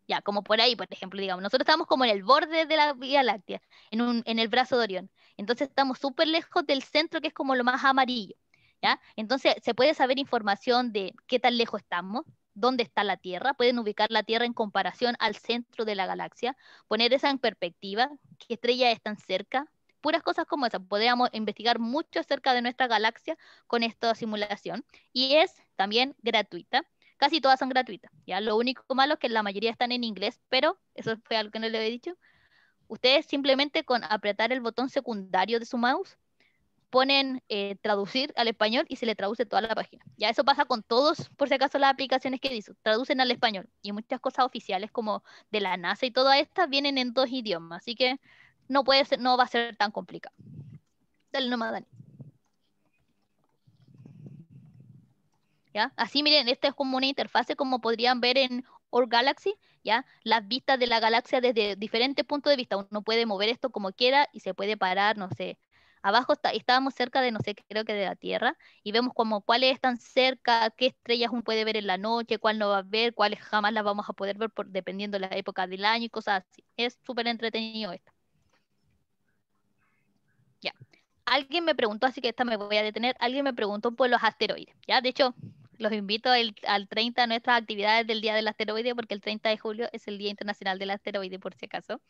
Ya, como por ahí, por ejemplo, digamos, nosotros estamos como en el borde de la Vía Láctea, en, un, en el brazo de Orión. Entonces estamos súper lejos del centro, que es como lo más amarillo. ¿ya? Entonces se puede saber información de qué tan lejos estamos, dónde está la Tierra, pueden ubicar la Tierra en comparación al centro de la galaxia, poner esa en perspectiva, qué estrellas están cerca, puras cosas como esas. Podríamos investigar mucho acerca de nuestra galaxia con esta simulación y es también gratuita. Casi todas son gratuitas, ¿ya? Lo único malo es que la mayoría están en inglés, pero eso fue algo que no le había dicho. Ustedes simplemente con apretar el botón secundario de su mouse ponen eh, traducir al español y se le traduce toda la página. Ya eso pasa con todos, por si acaso, las aplicaciones que dicen, traducen al español. Y muchas cosas oficiales como de la NASA y toda esta vienen en dos idiomas, así que no, puede ser, no va a ser tan complicado. Dale nomás, Dani. Así miren, esta es como una interfase como podrían ver en Or Galaxy, ¿ya? Las vistas de la galaxia desde diferentes puntos de vista. Uno puede mover esto como quiera y se puede parar, no sé. Abajo está, estábamos cerca de, no sé, creo que de la Tierra, y vemos como cuáles están cerca, qué estrellas uno puede ver en la noche, cuál no va a ver, cuáles jamás las vamos a poder ver dependiendo de la época del año y cosas así. Es súper entretenido esto. Ya. Alguien me preguntó, así que esta me voy a detener, alguien me preguntó por los asteroides, ¿ya? De hecho, los invito al 30 a nuestras actividades del Día del Asteroide, porque el 30 de julio es el Día Internacional del Asteroide, por si acaso.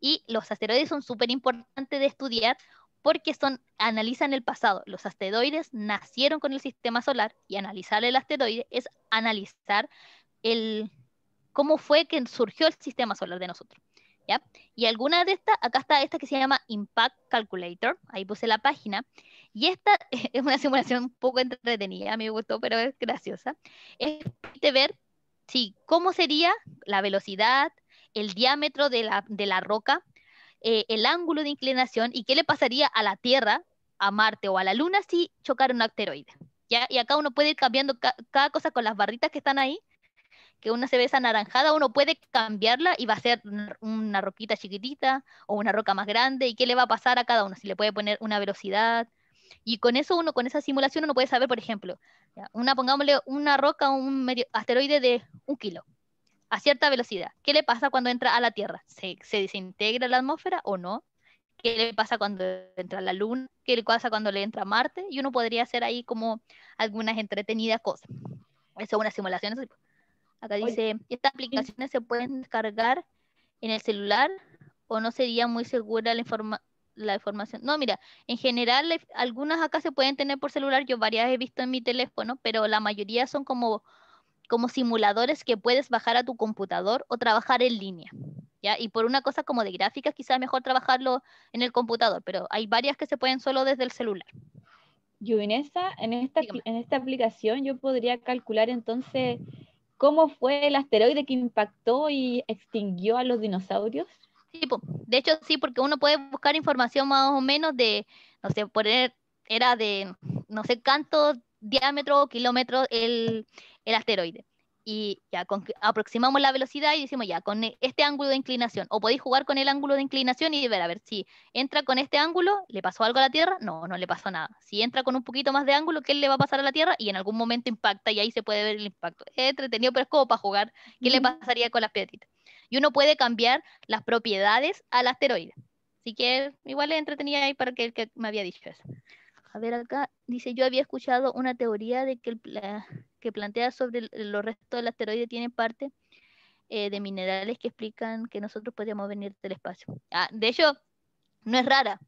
Y los asteroides son súper importantes de estudiar porque son, analizan el pasado. Los asteroides nacieron con el sistema solar y analizar el asteroide es analizar el, cómo fue que surgió el sistema solar de nosotros. Y alguna de estas, acá está esta que se llama Impact Calculator, ahí puse la página, y esta es una simulación un poco entretenida, a mí me gustó, pero es graciosa. Es de ver si cómo sería la velocidad, el diámetro de la, de la roca, eh, el ángulo de inclinación y qué le pasaría a la Tierra, a Marte o a la Luna si chocara un asteroide. ¿ya? Y acá uno puede ir cambiando cada cosa con las barritas que están ahí que una se ve anaranjada, uno puede cambiarla y va a ser una roquita chiquitita o una roca más grande y qué le va a pasar a cada uno, si le puede poner una velocidad. Y con eso uno, con esa simulación uno puede saber, por ejemplo, una, pongámosle una roca, un medio, asteroide de un kilo, a cierta velocidad. ¿Qué le pasa cuando entra a la Tierra? ¿Se, desintegra la atmósfera o no? ¿Qué le pasa cuando entra la Luna? ¿Qué le pasa cuando le entra Marte? Y uno podría hacer ahí como algunas entretenidas cosas. Eso es una simulación. Acá dice, estas aplicaciones se pueden descargar en el celular o no sería muy segura la, la información. No, mira, en general eh, algunas acá se pueden tener por celular, yo varias he visto en mi teléfono, pero la mayoría son como, como simuladores que puedes bajar a tu computador o trabajar en línea. ¿ya? Y por una cosa como de gráficas, quizás mejor trabajarlo en el computador, pero hay varias que se pueden solo desde el celular. Yo en, esta, en esta aplicación yo podría calcular entonces cómo fue el asteroide que impactó y extinguió a los dinosaurios? Sí, de hecho sí, porque uno puede buscar información más o menos de, no sé, poner, era de, no sé, cuántos diámetro o kilómetros el, el asteroide y ya aproximamos la velocidad y decimos ya con e, este ángulo de inclinación o podéis jugar con el ángulo de inclinación y ver a ver si entra con este ángulo le pasó algo a la Tierra no no le pasó nada si entra con un poquito más de ángulo qué le va a pasar a la Tierra y en algún momento impacta y ahí se puede ver el impacto es entretenido pero es como para jugar qué le pasaría con las piedritas y uno puede cambiar las propiedades al asteroide así que igual es entretenido, ahí para que, que me había dicho eso a ver acá dice yo había escuchado una teoría de que el, que plantea sobre los restos del asteroide tiene parte eh, de minerales que explican que nosotros podríamos venir del espacio. Ah, de hecho, no es rara.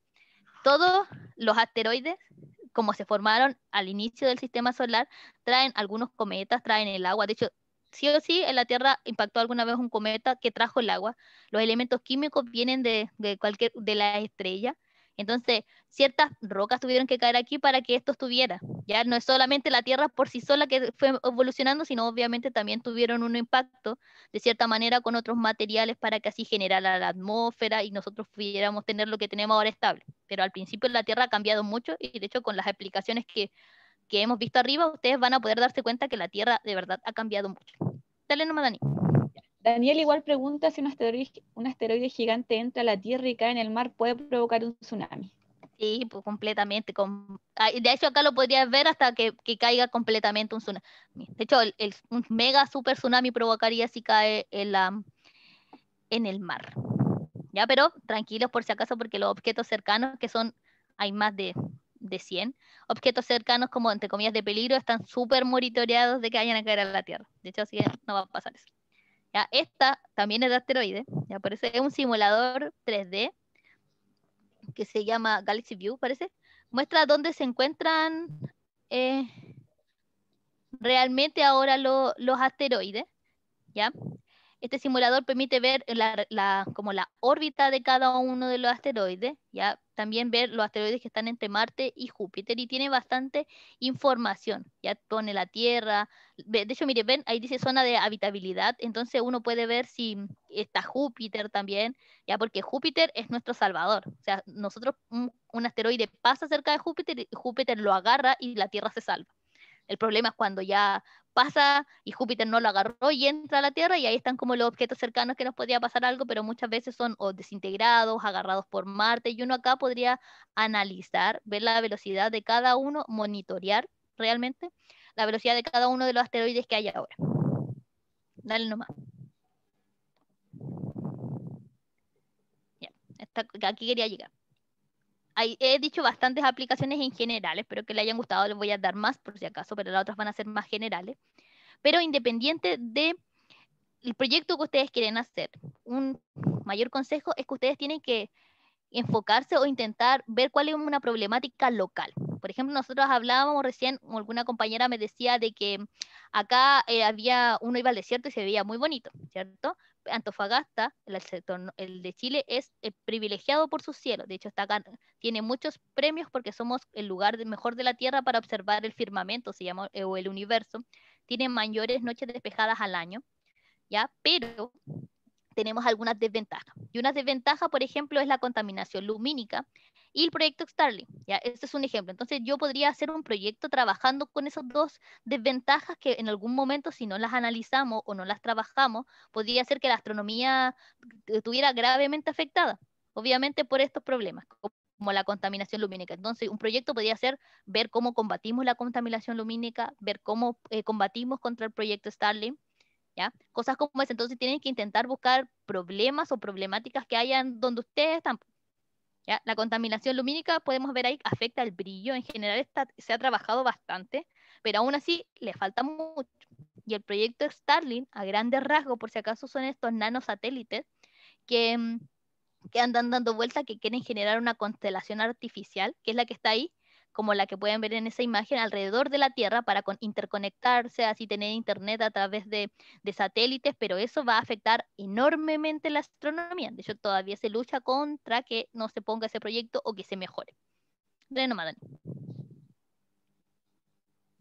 Todos los asteroides, como se formaron al inicio del sistema solar, traen algunos cometas, traen el agua. De hecho, sí o sí en la Tierra impactó alguna vez un cometa que trajo el agua. Los elementos químicos vienen de, cualquier de la estrella. Entonces, ciertas rocas tuvieron que caer aquí para que esto estuviera. Ya no es solamente la Tierra por sí sola que fue evolucionando, sino obviamente también tuvieron un impacto de cierta manera con otros materiales para que así generara la atmósfera y nosotros pudiéramos tener lo que tenemos ahora estable. Pero al principio la Tierra ha cambiado mucho y de hecho con las explicaciones que, que hemos visto arriba, ustedes van a poder darse cuenta que la Tierra de verdad ha cambiado mucho. Dale nomás, Dani. Daniel igual pregunta si un asteroide, gigante entra a la Tierra y cae en el mar, ¿puede provocar un tsunami? Sí, pues, completamente. Ah, de hecho, acá lo podrías ver hasta que, caiga completamente un tsunami. De hecho, un mega super tsunami provocaría si cae en, el mar. Ya, pero tranquilos por si acaso, porque los objetos cercanos, que son, hay más de, de 100, objetos cercanos como entre comillas de peligro, están súper monitoreados de que vayan a caer a la Tierra. De hecho, así no va a pasar eso esta también es de asteroides, ya parece, es un simulador 3D que se llama Galaxy View, parece. Muestra dónde se encuentran eh, realmente ahora los asteroides, ¿ya? Este simulador permite ver la, como la órbita de cada uno de los asteroides, ya también ver los asteroides que están entre Marte y Júpiter y tiene bastante información, ya pone la Tierra, de hecho, miren, ahí dice zona de habitabilidad, entonces uno puede ver si está Júpiter también, ya porque Júpiter es nuestro salvador, o sea, nosotros un, un asteroide pasa cerca de Júpiter, y Júpiter lo agarra y la Tierra se salva. El problema es cuando ya pasa y Júpiter no lo agarró y entra a la Tierra y ahí están como los objetos cercanos que nos podría pasar algo, pero muchas veces son o desintegrados, agarrados por Marte y uno acá podría analizar, ver la velocidad de cada uno, monitorear realmente la velocidad de cada uno de los asteroides que hay ahora. Dale nomás. aquí quería llegar he dicho bastantes aplicaciones en general, espero que le hayan gustado, les voy a dar más por si acaso, pero las otras van a ser más generales. Pero independiente de el proyecto que ustedes quieren hacer, un mayor consejo es que ustedes tienen que enfocarse o intentar ver cuál es una problemática local. Por ejemplo, nosotros hablábamos recién, alguna compañera me decía de que acá eh, había, uno iba al desierto y se veía muy bonito, ¿cierto? Antofagasta, el de Chile, es eh, privilegiado por su cielo. De hecho, está acá, tiene muchos premios porque somos el lugar mejor de la Tierra para observar el firmamento, se llama, eh, o el universo. Tiene mayores noches despejadas al año, ¿ya? Pero tenemos algunas desventajas. Y una desventaja, por ejemplo, es la contaminación lumínica, y el proyecto Starling, ¿ya? Este es un ejemplo. Entonces yo podría hacer un proyecto trabajando con esas dos desventajas que en algún momento si no las analizamos o no las trabajamos, podría ser que la astronomía eh, estuviera gravemente afectada, obviamente por estos problemas como la contaminación lumínica. Entonces, un proyecto podría ser ver cómo combatimos la contaminación lumínica, ver cómo eh, combatimos contra el proyecto Starling, ¿Ya? Cosas como esa. Entonces tienen que intentar buscar problemas o problemáticas que hayan donde ustedes están. La contaminación lumínica, podemos ver ahí, afecta el brillo. En general se ha trabajado bastante, pero aún así le falta mucho. Y el proyecto Starlink, a grandes rasgos, por si acaso son estos nanosatélites que, mm, que andan dando vuelta, que quieren generar una constelación artificial, que es la que está ahí, como la que pueden ver en esa imagen, alrededor de la Tierra para interconectarse, así tener internet a través de, satélites, pero eso va a afectar enormemente la astronomía. De hecho, todavía se lucha contra que no se ponga ese proyecto o que se mejore. De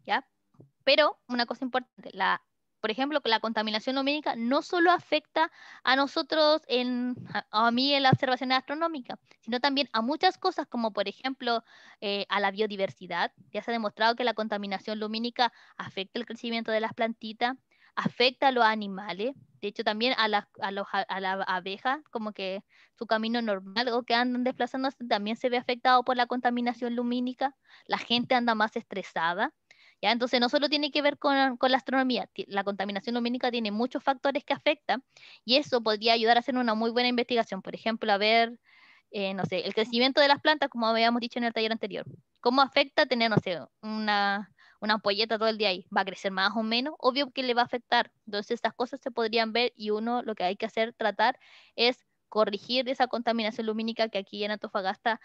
¿Ya? Pero una cosa importante, la por ejemplo, la contaminación lumínica no solo afecta a nosotros, en, a, mí en la observación astronómica, sino también a muchas cosas, como por ejemplo eh, a la biodiversidad. Ya se ha demostrado que la contaminación lumínica afecta el crecimiento de las plantitas, afecta a los animales, de hecho también a las a la abeja, como que su camino normal o que andan desplazándose también se ve afectado por la contaminación lumínica, la gente anda más estresada entonces no solo tiene que ver con, la astronomía, la contaminación lumínica tiene muchos factores que afectan y eso podría ayudar a hacer una muy buena investigación, por ejemplo, a ver, eh, no sé, el crecimiento de las plantas, como habíamos dicho en el taller anterior, cómo afecta tener, no sé, una, una ampolleta todo el día ahí, va a crecer más o menos, obvio que le va a afectar. Entonces, estas cosas se podrían ver y uno lo que hay que hacer, tratar, es corregir esa contaminación lumínica que aquí en Antofagasta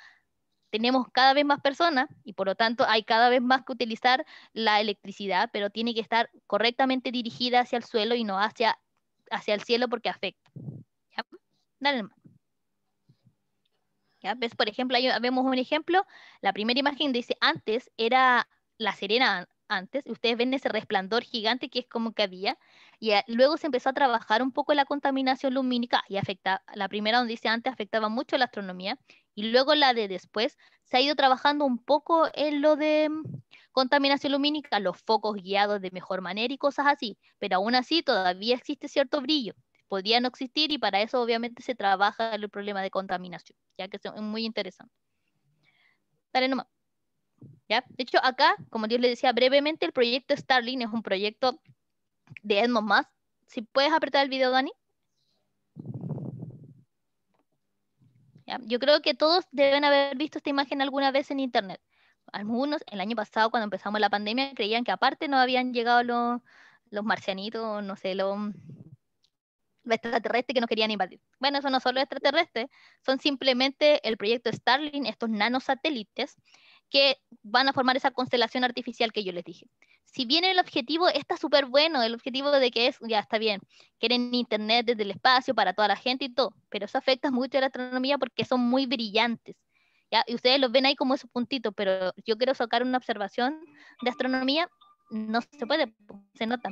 tenemos cada vez más personas y por lo tanto hay cada vez más que utilizar la electricidad, pero tiene que estar correctamente dirigida hacia el suelo y no hacia, hacia el cielo porque afecta. ¿Ya? Dale. ¿Ves? Por ejemplo, ahí vemos un ejemplo. La primera imagen dice, antes era la serena antes, ustedes ven ese resplandor gigante que es como que había, y luego se empezó a trabajar un poco la contaminación lumínica y afecta, la primera donde dice antes afectaba mucho la astronomía, y luego la de después, se ha ido trabajando un poco en lo de mm, contaminación lumínica, los focos guiados de mejor manera y cosas así, pero aún así todavía existe cierto brillo. Podría no existir y para eso obviamente se trabaja el problema de contaminación, ya que es muy interesante. Dale nomás. ¿Ya? De hecho, acá, como Dios le decía brevemente, el proyecto Starlink es un proyecto de Edmond Más. Si puedes apretar el video, Dani. Yo creo que todos deben haber visto esta imagen alguna vez en Internet. Algunos, el año pasado, cuando empezamos la pandemia, creían que aparte no habían llegado los, los marcianitos, no sé, los, extraterrestres que nos querían invadir. Bueno, eso no son los extraterrestres, son simplemente el proyecto Starlink, estos nanosatélites que van a formar esa constelación artificial que yo les dije si bien el objetivo está súper bueno, el objetivo de que es, ya está bien, quieren internet desde el espacio para toda la gente y todo, pero eso afecta mucho a la astronomía porque son muy brillantes. ¿ya? Y ustedes los ven ahí como esos puntitos, pero yo quiero sacar una observación de astronomía, no se puede, se nota.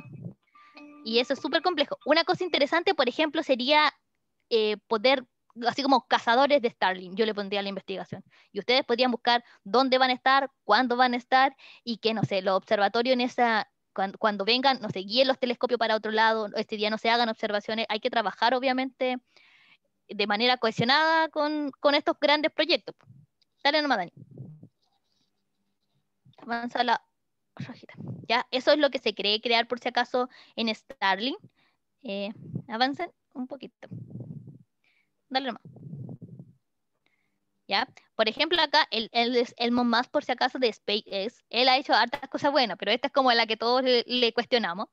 Y eso es súper complejo. Una cosa interesante, por ejemplo, sería eh, poder así como cazadores de Starling, yo le pondría la investigación. Y ustedes podrían buscar dónde van a estar, cuándo van a estar y que, no sé, los observatorios en esa, cuando, vengan, no sé, guíen los telescopios para otro lado, este día no se hagan observaciones, hay que trabajar obviamente de manera cohesionada con, estos grandes proyectos. Dale nomás, Dani. Avanza la rojita. Ya, eso es lo que se cree crear por si acaso en Starling. Eh, avancen un poquito dale nomás. ¿Ya? Por ejemplo, acá el, el, el más por si acaso de SpaceX, él ha hecho hartas cosas buenas, pero esta es como la que todos le, cuestionamos.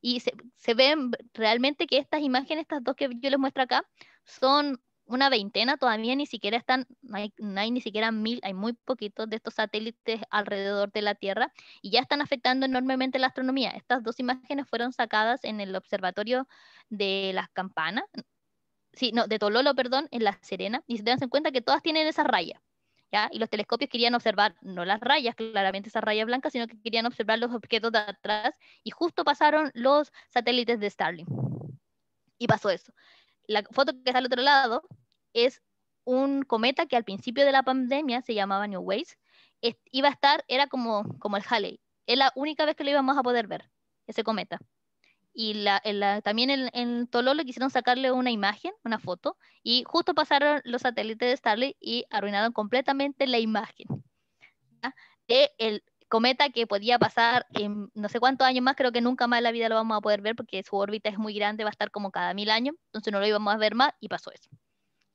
Y se, se, ven realmente que estas imágenes, estas dos que yo les muestro acá, son una veintena, todavía ni siquiera están, hay, no hay ni siquiera mil, hay muy poquitos de estos satélites alrededor de la Tierra y ya están afectando enormemente la astronomía. Estas dos imágenes fueron sacadas en el observatorio de las campanas, sí, no, de Tololo, perdón, en La Serena, y se dan cuenta que todas tienen esa raya, ¿Ya? Y los telescopios querían observar, no las rayas, claramente esa raya blanca, sino que querían observar los objetos de atrás, y justo pasaron los satélites de Starling. Y pasó eso. La foto que está al otro lado es un cometa que al principio de la pandemia se llamaba New Ways, iba a estar, era como, como el Halley, es la única vez que lo íbamos a poder ver, ese cometa y también en, Tololo quisieron sacarle una imagen, una foto, y justo pasaron los satélites de Starlink y arruinaron completamente la imagen de el cometa que podía pasar en no sé cuántos años más, creo que nunca más en la vida lo vamos a poder ver porque su órbita es muy grande, va a estar como cada mil años, entonces no lo íbamos a ver más y pasó eso.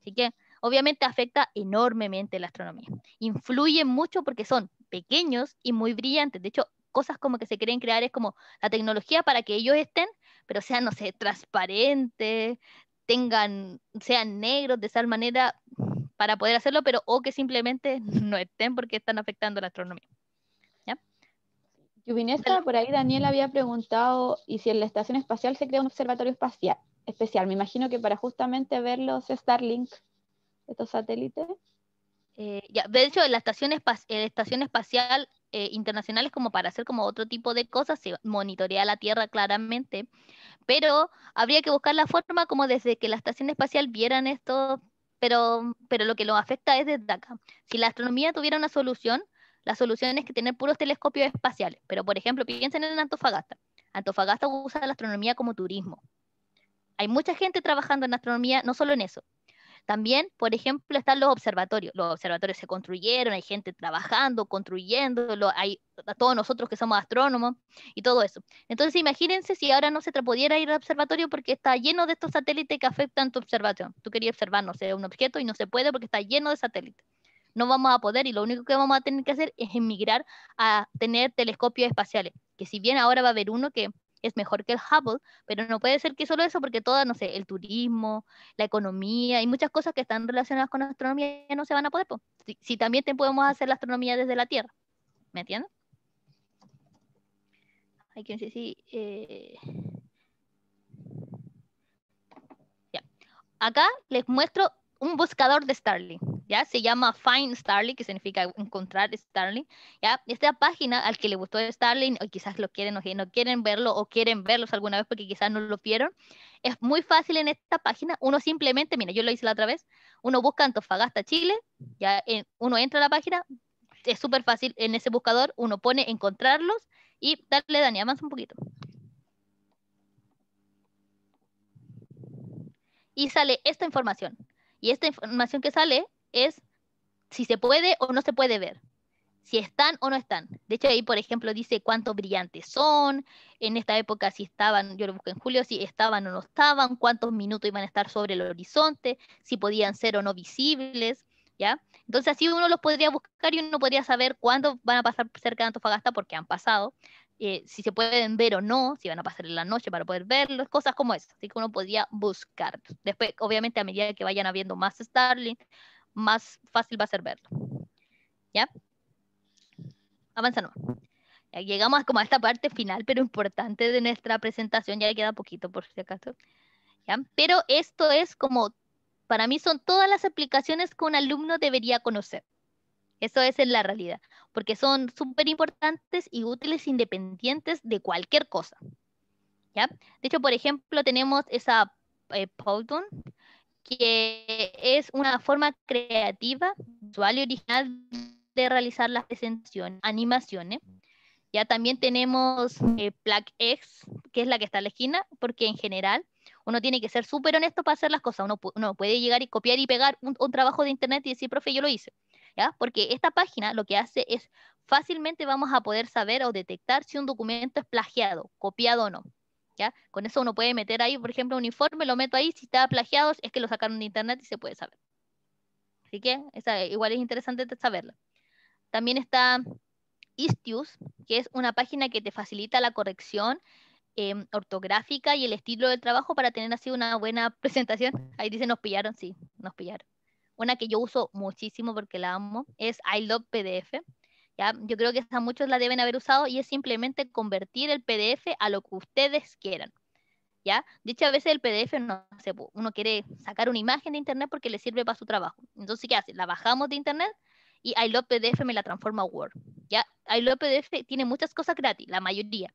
Así que obviamente afecta enormemente la astronomía. Influye mucho porque son pequeños y muy brillantes. De hecho, cosas como que se quieren crear es como la tecnología para que ellos estén, pero sean, no sé, transparentes, tengan, sean negros de esa manera para poder hacerlo, pero o que simplemente no estén porque están afectando la astronomía. ya Yubinesta, por ahí Daniel había preguntado, ¿y si en la estación espacial se crea un observatorio espacial? especial? Me imagino que para justamente ver los Starlink, estos satélites. Eh, ya, de hecho, la estación, en eh, la estación espacial eh, internacionales como para hacer como otro tipo de cosas, se monitorea la Tierra claramente, pero habría que buscar la forma como desde que la Estación Espacial vieran esto, pero, pero lo que lo afecta es desde acá. Si la astronomía tuviera una solución, la solución es que tener puros telescopios espaciales, pero por ejemplo, piensen en Antofagasta. Antofagasta usa la astronomía como turismo. Hay mucha gente trabajando en astronomía, no solo en eso, también, por ejemplo, están los observatorios. Los observatorios se construyeron, hay gente trabajando, construyéndolo, hay a todos nosotros que somos astrónomos y todo eso. Entonces, imagínense si ahora no se pudiera ir al observatorio porque está lleno de estos satélites que afectan tu observación. Tú querías observar, no sé, un objeto y no se puede porque está lleno de satélites no vamos a poder y lo único que vamos a tener que hacer es emigrar a tener telescopios espaciales, que si bien ahora va a haber uno que es mejor que el Hubble, pero no puede ser que solo eso, porque todo, no sé, el turismo, la economía y muchas cosas que están relacionadas con la astronomía no se van a poder. si, también te podemos hacer la astronomía desde la Tierra, ¿me entiendes? Hay sí. Eh, Acá les muestro un buscador de Starling. ¿ya? Se llama Find Starling, que significa encontrar Starling, ¿ya? Esta página al que le gustó Starling, o quizás lo quieren o no quieren verlo, o quieren verlos alguna vez porque quizás no lo vieron, es muy fácil en esta página, uno simplemente, mira, yo lo hice la otra vez, uno busca Antofagasta Chile, ya uno entra a la página, es súper fácil en ese buscador, uno pone encontrarlos y darle, Dani, avanza un poquito. Y sale esta información. Y esta información que sale es si se puede o no se puede ver, si están o no están. De hecho, ahí, por ejemplo, dice cuántos brillantes son, en esta época si estaban, yo lo busqué en julio, si estaban o no estaban, cuántos minutos iban a estar sobre el horizonte, si podían ser o no visibles, ¿ya? Entonces así uno los podría buscar y uno podría saber cuándo van a pasar cerca de Antofagasta porque han pasado, eh, si se pueden ver o no, si van a pasar en la noche para poder verlos, cosas como eso. Así que uno podía buscar. Después, obviamente, a medida que vayan habiendo más Starlink, más fácil va a ser verlo. ¿Ya? Avanzamos. Llegamos como a esta parte final, pero importante de nuestra presentación, ya queda poquito por si acaso. ¿Ya? Pero esto es como, para mí son todas las aplicaciones que un alumno debería conocer. Eso es en la realidad, porque son súper importantes y útiles independientes de cualquier cosa. ¿ya? De hecho, por ejemplo, tenemos esa eh, que es una forma creativa, visual y original de realizar las presentaciones, animaciones. Ya también tenemos eh, que es la que está en la esquina, porque en general uno tiene que ser súper honesto para hacer las cosas. Uno, no puede llegar y copiar y pegar un, trabajo de internet y decir, profe, yo lo hice. ¿Ya? Porque esta página lo que hace es fácilmente vamos a poder saber o detectar si un documento es plagiado, copiado o no. Con eso uno puede meter ahí, por ejemplo, un informe, lo meto ahí, si está plagiado es que lo sacaron de internet y se puede saber. Así que igual es interesante saberlo. También está Istius, que es una página que te facilita la corrección em, ortográfica y el estilo del trabajo para tener así una buena presentación. Ahí dice, nos pillaron, sí, nos pillaron. Una que yo uso muchísimo porque la amo es I PDF yo creo que a muchos la deben haber usado y es simplemente convertir el PDF a lo que ustedes quieran. ¿Ya? a veces el PDF, no se uno quiere sacar una imagen de internet porque le sirve para su trabajo. Entonces, ¿qué hace? La bajamos de internet y I Love PDF me la transforma a Word. ¿ya? I Love PDF tiene muchas cosas gratis, la mayoría.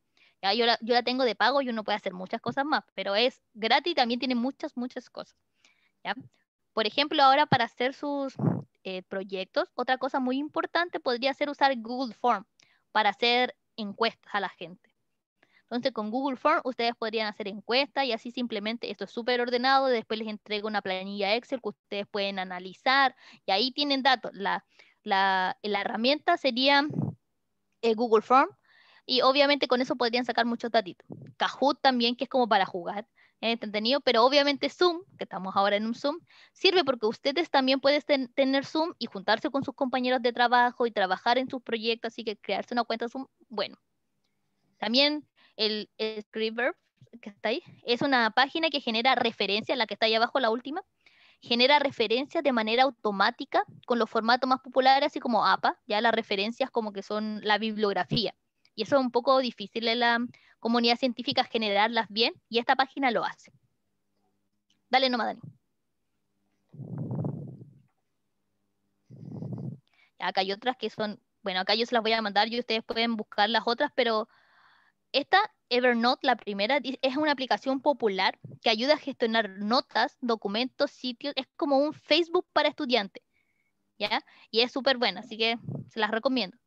Yo, la, tengo de pago y uno puede hacer muchas cosas más, pero es gratis y también tiene muchas, muchas cosas. Por ejemplo, ahora para hacer sus, eh, proyectos. Otra cosa muy importante podría ser usar Google Form para hacer encuestas a la gente. Entonces, con Google Form ustedes podrían hacer encuestas y así simplemente esto es súper ordenado. Después les entrego una planilla Excel que ustedes pueden analizar y ahí tienen datos. La, herramienta sería eh, Google Form y obviamente con eso podrían sacar muchos datos, Kahoot también, que es como para jugar pero obviamente Zoom, que estamos ahora en un Zoom, sirve porque ustedes también pueden tener Zoom y juntarse con sus compañeros de trabajo y trabajar en sus proyectos, así que crearse una cuenta Zoom, bueno. También el, el que está ahí, es una página que genera referencias, la que está ahí abajo, la última, genera referencias de manera automática con los formatos más populares, así como APA, ya las referencias como que son la bibliografía. Y eso es un poco difícil en la comunidad científica generarlas bien y esta página lo hace. Dale nomás, Dani. Acá hay otras que son, bueno, acá yo se las voy a mandar y ustedes pueden buscar las otras, pero esta Evernote, la primera, es una aplicación popular que ayuda a gestionar notas, documentos, sitios. Es como un Facebook para estudiantes. ¿Ya? Y es súper buena, así que se las recomiendo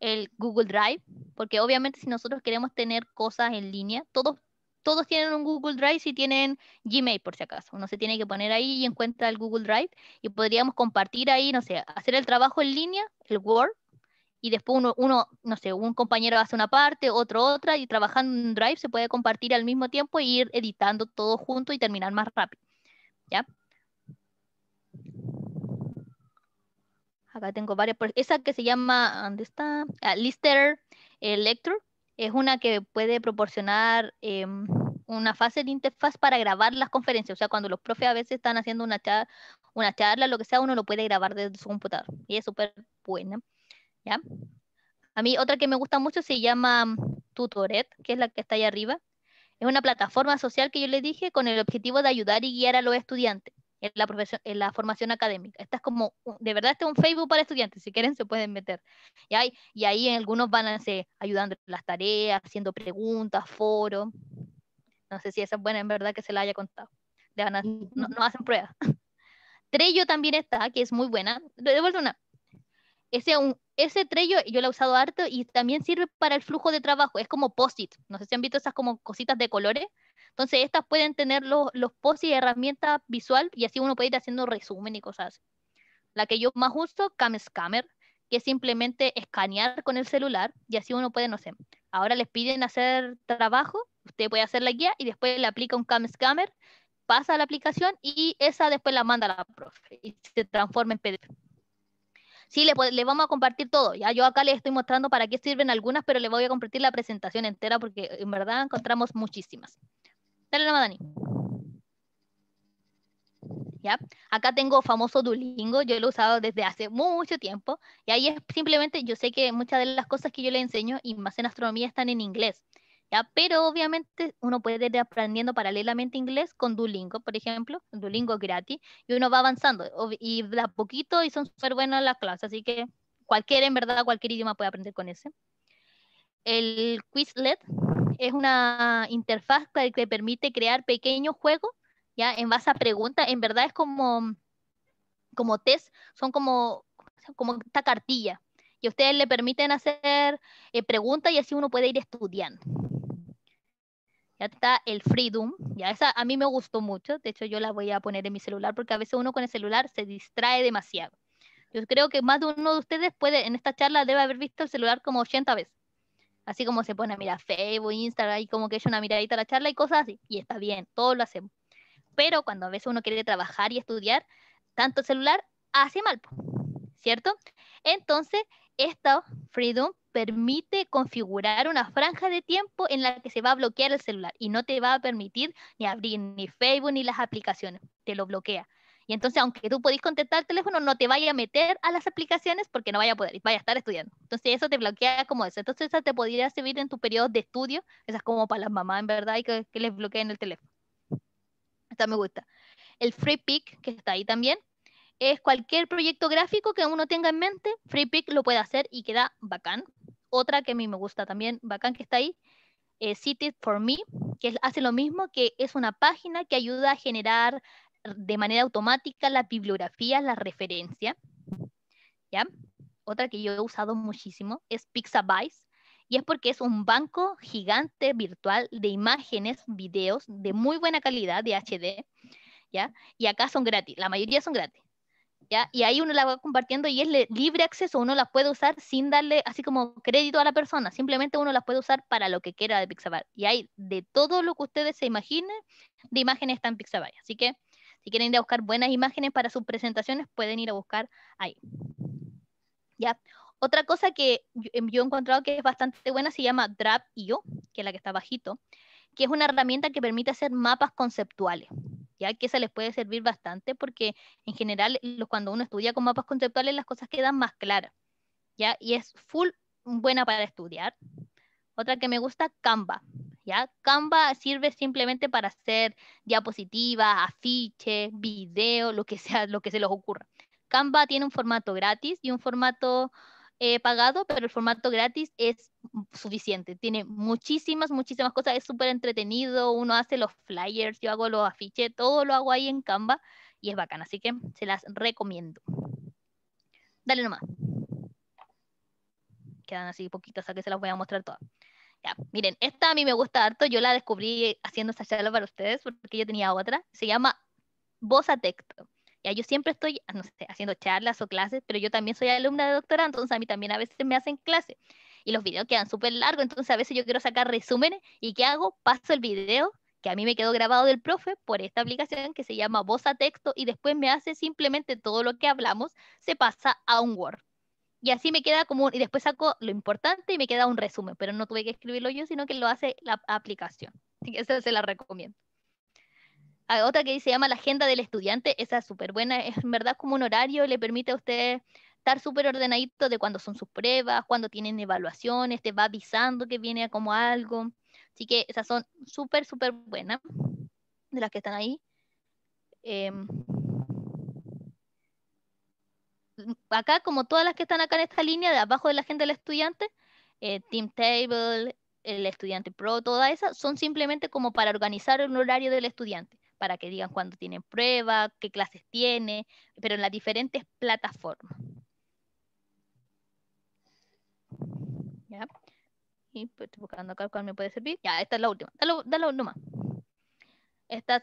el Google Drive, porque obviamente si nosotros queremos tener cosas en línea, todos, todos tienen un Google Drive si tienen Gmail por si acaso. Uno se tiene que poner ahí y encuentra el Google Drive y podríamos compartir ahí, no sé, hacer el trabajo en línea, el Word, y después uno, uno, no sé, un compañero hace una parte, otro otra, y trabajando en Drive se puede compartir al mismo tiempo e ir editando todo junto y terminar más rápido. ¿Ya? Acá tengo varias. Esa que se llama, ¿dónde está? Ah, Lister Lecture. Es una que puede proporcionar em, una fase de interfaz para grabar las conferencias. O sea, cuando los profes a veces están haciendo una charla, una charla lo que sea, uno lo puede grabar desde su computador. Y es súper buena. ¿Ya? A mí otra que me gusta mucho se llama Tutoret, que es la que está ahí arriba. Es una plataforma social que yo le dije con el objetivo de ayudar y guiar a los estudiantes en la, formación académica. Esta es como, de verdad, este es un Facebook para estudiantes, si quieren se pueden meter. y Y, y ahí algunos van a, ser ayudando las tareas, haciendo preguntas, foro No sé si esa es buena en verdad que se la haya contado. no, hacen pruebas. Trello también está, que es muy buena. De vuelta una. Ese, un, ese Trello yo lo he usado harto y también sirve para el flujo de trabajo. Es como Postit No sé si han visto esas como cositas de colores entonces, estas pueden tener los, los posts y herramientas visual y así uno puede ir haciendo resumen y cosas así. La que yo más uso, Cam que es simplemente escanear con el celular y así uno puede, no sé, ahora les piden hacer trabajo, usted puede hacer la guía y después le aplica un CamScammer, pasa a la aplicación y esa después la manda a la profe y se transforma en PDF. Sí, le, le, vamos a compartir todo. Ya yo acá les estoy mostrando para qué sirven algunas, pero les voy a compartir la presentación entera porque en verdad encontramos muchísimas. Dale nomás, Dani. ¿Ya? Acá tengo famoso Duolingo, yo lo he usado desde hace mucho tiempo y ahí es simplemente, yo sé que muchas de las cosas que yo le enseño y más en astronomía están en inglés, ¿ya? Pero obviamente uno puede ir aprendiendo paralelamente inglés con Duolingo, por ejemplo, Duolingo gratis y uno va avanzando y da poquito y son súper buenas las clases, así que cualquier, en verdad, cualquier idioma puede aprender con ese. El Quizlet, es una interfaz que permite crear pequeños juegos, ya en base a preguntas, en verdad es como, como test, son como, como esta cartilla, y ustedes le permiten hacer eh, preguntas y así uno puede ir estudiando. Ya está el Freedom, ya esa a mí me gustó mucho, de hecho yo la voy a poner en mi celular porque a veces uno con el celular se distrae demasiado. Yo creo que más de uno de ustedes puede, en esta charla debe haber visto el celular como 80 veces. Así como se pone mira, Facebook, Instagram, y como que es una miradita a la charla y cosas así. Y está bien, todo lo hacemos. Pero cuando a veces uno quiere trabajar y estudiar, tanto celular hace mal, ¿cierto? Entonces, esta Freedom permite configurar una franja de tiempo en la que se va a bloquear el celular y no te va a permitir ni abrir ni Facebook ni las aplicaciones, te lo bloquea. Y entonces, aunque tú podés contestar el teléfono, no te vaya a meter a las aplicaciones porque no vaya a poder, vaya a estar estudiando. Entonces, eso te bloquea como eso. Entonces, eso te podría servir en tu periodo de estudio. Esas es como para las mamás, en verdad, y que, les bloqueen el teléfono. Esta me gusta. El free pick, que está ahí también, es cualquier proyecto gráfico que uno tenga en mente, free pick lo puede hacer y queda bacán. Otra que a mí me gusta también, bacán que está ahí, es Cited for Me, que hace lo mismo, que es una página que ayuda a generar de manera automática La bibliografía La referencia ¿Ya? Otra que yo he usado muchísimo es Pixabay y es porque es un banco gigante virtual de imágenes, videos de muy buena calidad de HD, ¿ya? Y acá son gratis, la mayoría son gratis. ¿Ya? Y ahí uno la va compartiendo y es libre acceso, uno las puede usar sin darle así como crédito a la persona, simplemente uno las puede usar para lo que quiera de Pixabay. Y hay de todo lo que ustedes se imaginen, de imágenes está en Pixabay. Así que si quieren ir a buscar buenas imágenes para sus presentaciones, pueden ir a buscar ahí. ¿Ya? Otra cosa que yo, em, he encontrado que es bastante buena se llama Drap.io, que es la que está bajito, que es una herramienta que permite hacer mapas conceptuales. ¿Ya? que se les puede servir bastante porque en general cuando uno estudia con mapas conceptuales las cosas quedan más claras. ¿ya? Y es full buena para estudiar. Otra que me gusta, Canva. Canva sirve simplemente para hacer diapositivas, afiches, video, lo que sea, lo que se les ocurra. Canva tiene un formato gratis y un formato eh, pagado, pero el formato gratis es suficiente. Tiene muchísimas, muchísimas cosas. Es súper entretenido. Uno hace los flyers, yo hago los afiches, todo lo hago ahí en Canva y es bacán. Así que se las recomiendo. Dale nomás. Quedan así poquitas, o que se las voy a mostrar todas miren, esta a mí me gusta harto, yo la descubrí haciendo esta charla para ustedes porque yo tenía otra, se llama voz a texto. Ya, yo siempre estoy, no haciendo charlas o clases, pero yo también soy alumna de doctorado, entonces a mí también a veces me hacen clases y los videos quedan súper largos, entonces a veces yo quiero sacar resúmenes y ¿qué hago? Paso el video que a mí me quedó grabado del profe por esta aplicación que se llama voz a texto y después me hace simplemente todo lo que hablamos, se pasa a un Word y así me queda como, y después saco lo importante y me queda un resumen, pero no tuve que escribirlo yo, sino que lo hace la aplicación. Así que esa se la recomiendo. Hay ah, otra que se llama la agenda del estudiante, esa es súper buena, es en verdad como un horario, le permite a usted estar súper ordenadito de cuándo son sus pruebas, cuándo tienen evaluaciones, te va avisando que viene como algo. Así que esas son súper, súper buenas de las que están ahí. Em, acá, como todas las que están acá en esta línea, de abajo de la agenda del estudiante, eh, Team Table, el estudiante pro, todas esas, son simplemente como para organizar un horario del estudiante, para que digan cuándo tienen prueba, qué clases tiene, pero en las diferentes plataformas. ¿Ya? Y pues, buscando acá cuál me puede servir. Ya, esta es la última. Dale, dale Estas,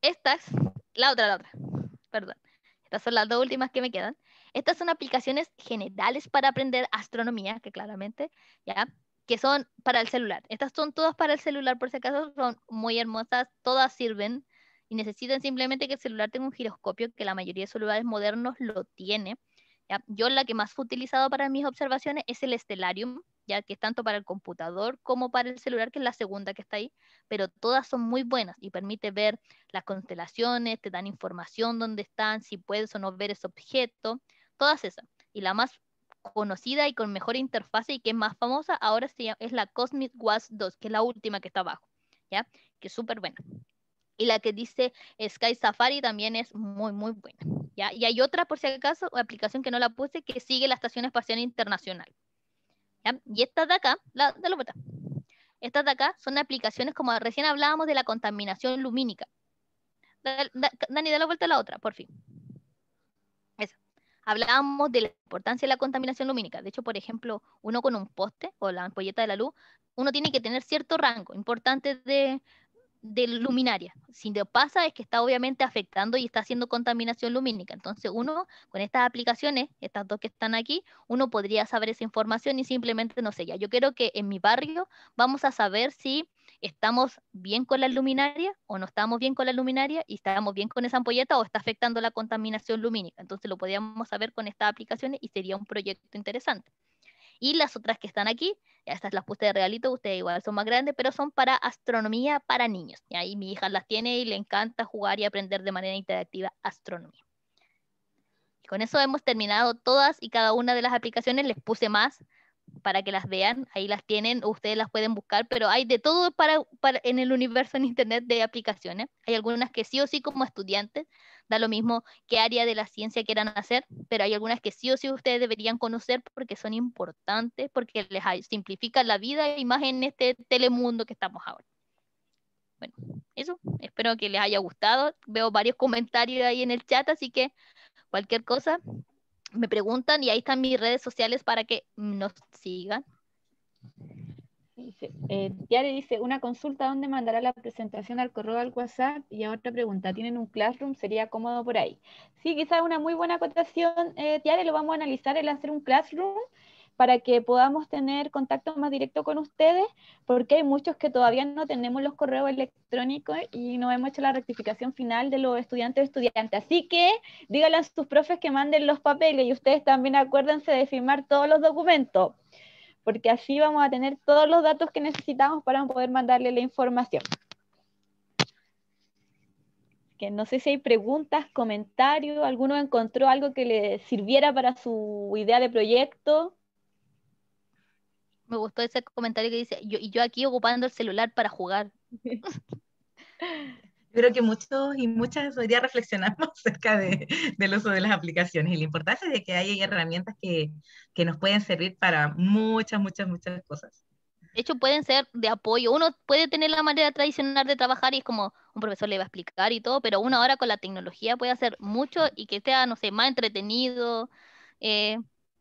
estas, la otra, la otra. Perdón. Estas son las dos últimas que me quedan. Estas son aplicaciones generales para aprender astronomía, que claramente, ¿ya? Que son para el celular. Estas son todas para el celular, por si acaso, son muy hermosas, todas sirven y necesitan simplemente que el celular tenga un giroscopio, que la mayoría de celulares modernos lo tiene. Yo la que más he utilizado para mis observaciones es el Stellarium, que es tanto para el computador como para el celular, que es la segunda que está ahí, pero todas son muy buenas y permite ver las constelaciones, te dan información dónde están, si puedes o no ver ese objeto, todas esas. Y la más conocida y con mejor interfaz y que es más famosa ahora es la Cosmic Watch 2, que es la última que está abajo, ¿ya? Que es súper buena. Y la que dice Sky Safari también es muy, muy buena. ¿ya? Y hay otra, por si acaso, aplicación que no la puse, que sigue la Estación Espacial Internacional. Y estas de acá, de la vuelta. Estas de acá son aplicaciones como recién hablábamos de la contaminación lumínica. Dani, da la vuelta a la otra, por fin. Hablábamos de la importancia de la contaminación lumínica. De hecho, por ejemplo, uno con un poste o la ampolleta de la luz, uno tiene que tener cierto rango importante de, de luminaria. Si que pasa es que está obviamente afectando y está haciendo contaminación lumínica. Entonces uno con estas aplicaciones, estas dos que están aquí, uno podría saber esa información y simplemente no sé ya. Yo quiero que en mi barrio vamos a saber si estamos bien con la luminaria o no estamos bien con la luminaria y estamos bien con esa ampolleta o está afectando la contaminación lumínica. Entonces lo podríamos saber con estas aplicaciones y sería un proyecto interesante. Y las otras que están aquí, ya estas las puse de regalito, ustedes igual son más grandes, pero son para astronomía para niños. Y ahí mi hija las tiene y le encanta jugar y aprender de manera interactiva astronomía. con eso hemos terminado todas y cada una de las aplicaciones. Les puse más para que las vean. Ahí las tienen, ustedes las pueden buscar, pero hay de todo para, para, en el universo en Internet de aplicaciones. Hay algunas que sí o sí como estudiantes da lo mismo qué área de la ciencia quieran hacer, pero hay algunas que sí o sí ustedes deberían conocer porque son importantes, porque les simplifica la vida y más en este telemundo que estamos ahora. Bueno, eso, espero que les haya gustado. Veo varios comentarios ahí en el chat, así que cualquier cosa me preguntan y ahí están mis redes sociales para que nos sigan. Eh, Tiare dice, una consulta donde mandará la presentación al correo al WhatsApp y a otra pregunta, ¿tienen un classroom? ¿Sería cómodo por ahí? Sí, quizás una muy buena acotación, eh, Tiare, lo vamos a analizar el hacer un classroom para que podamos tener contacto más directo con ustedes, porque hay muchos que todavía no tenemos los correos electrónicos y no hemos hecho la rectificación final de los estudiantes estudiantes. Así que díganle a sus profes que manden los papeles y ustedes también acuérdense de firmar todos los documentos porque así vamos a tener todos los datos que necesitamos para poder mandarle la información. Que no sé si hay preguntas, comentarios, alguno encontró algo que le sirviera para su idea de proyecto. Me gustó ese comentario que dice, yo, y yo aquí ocupando el celular para jugar. creo que muchos y muchas hoy día reflexionamos acerca de, del uso de las aplicaciones y la importancia de que hay herramientas que, que nos pueden servir para muchas, muchas, muchas cosas. De hecho, pueden ser de apoyo. Uno puede tener la manera tradicional de trabajar y es como un profesor le va a explicar y todo, pero uno ahora con la tecnología puede hacer mucho y que sea, no sé, más entretenido. Eh,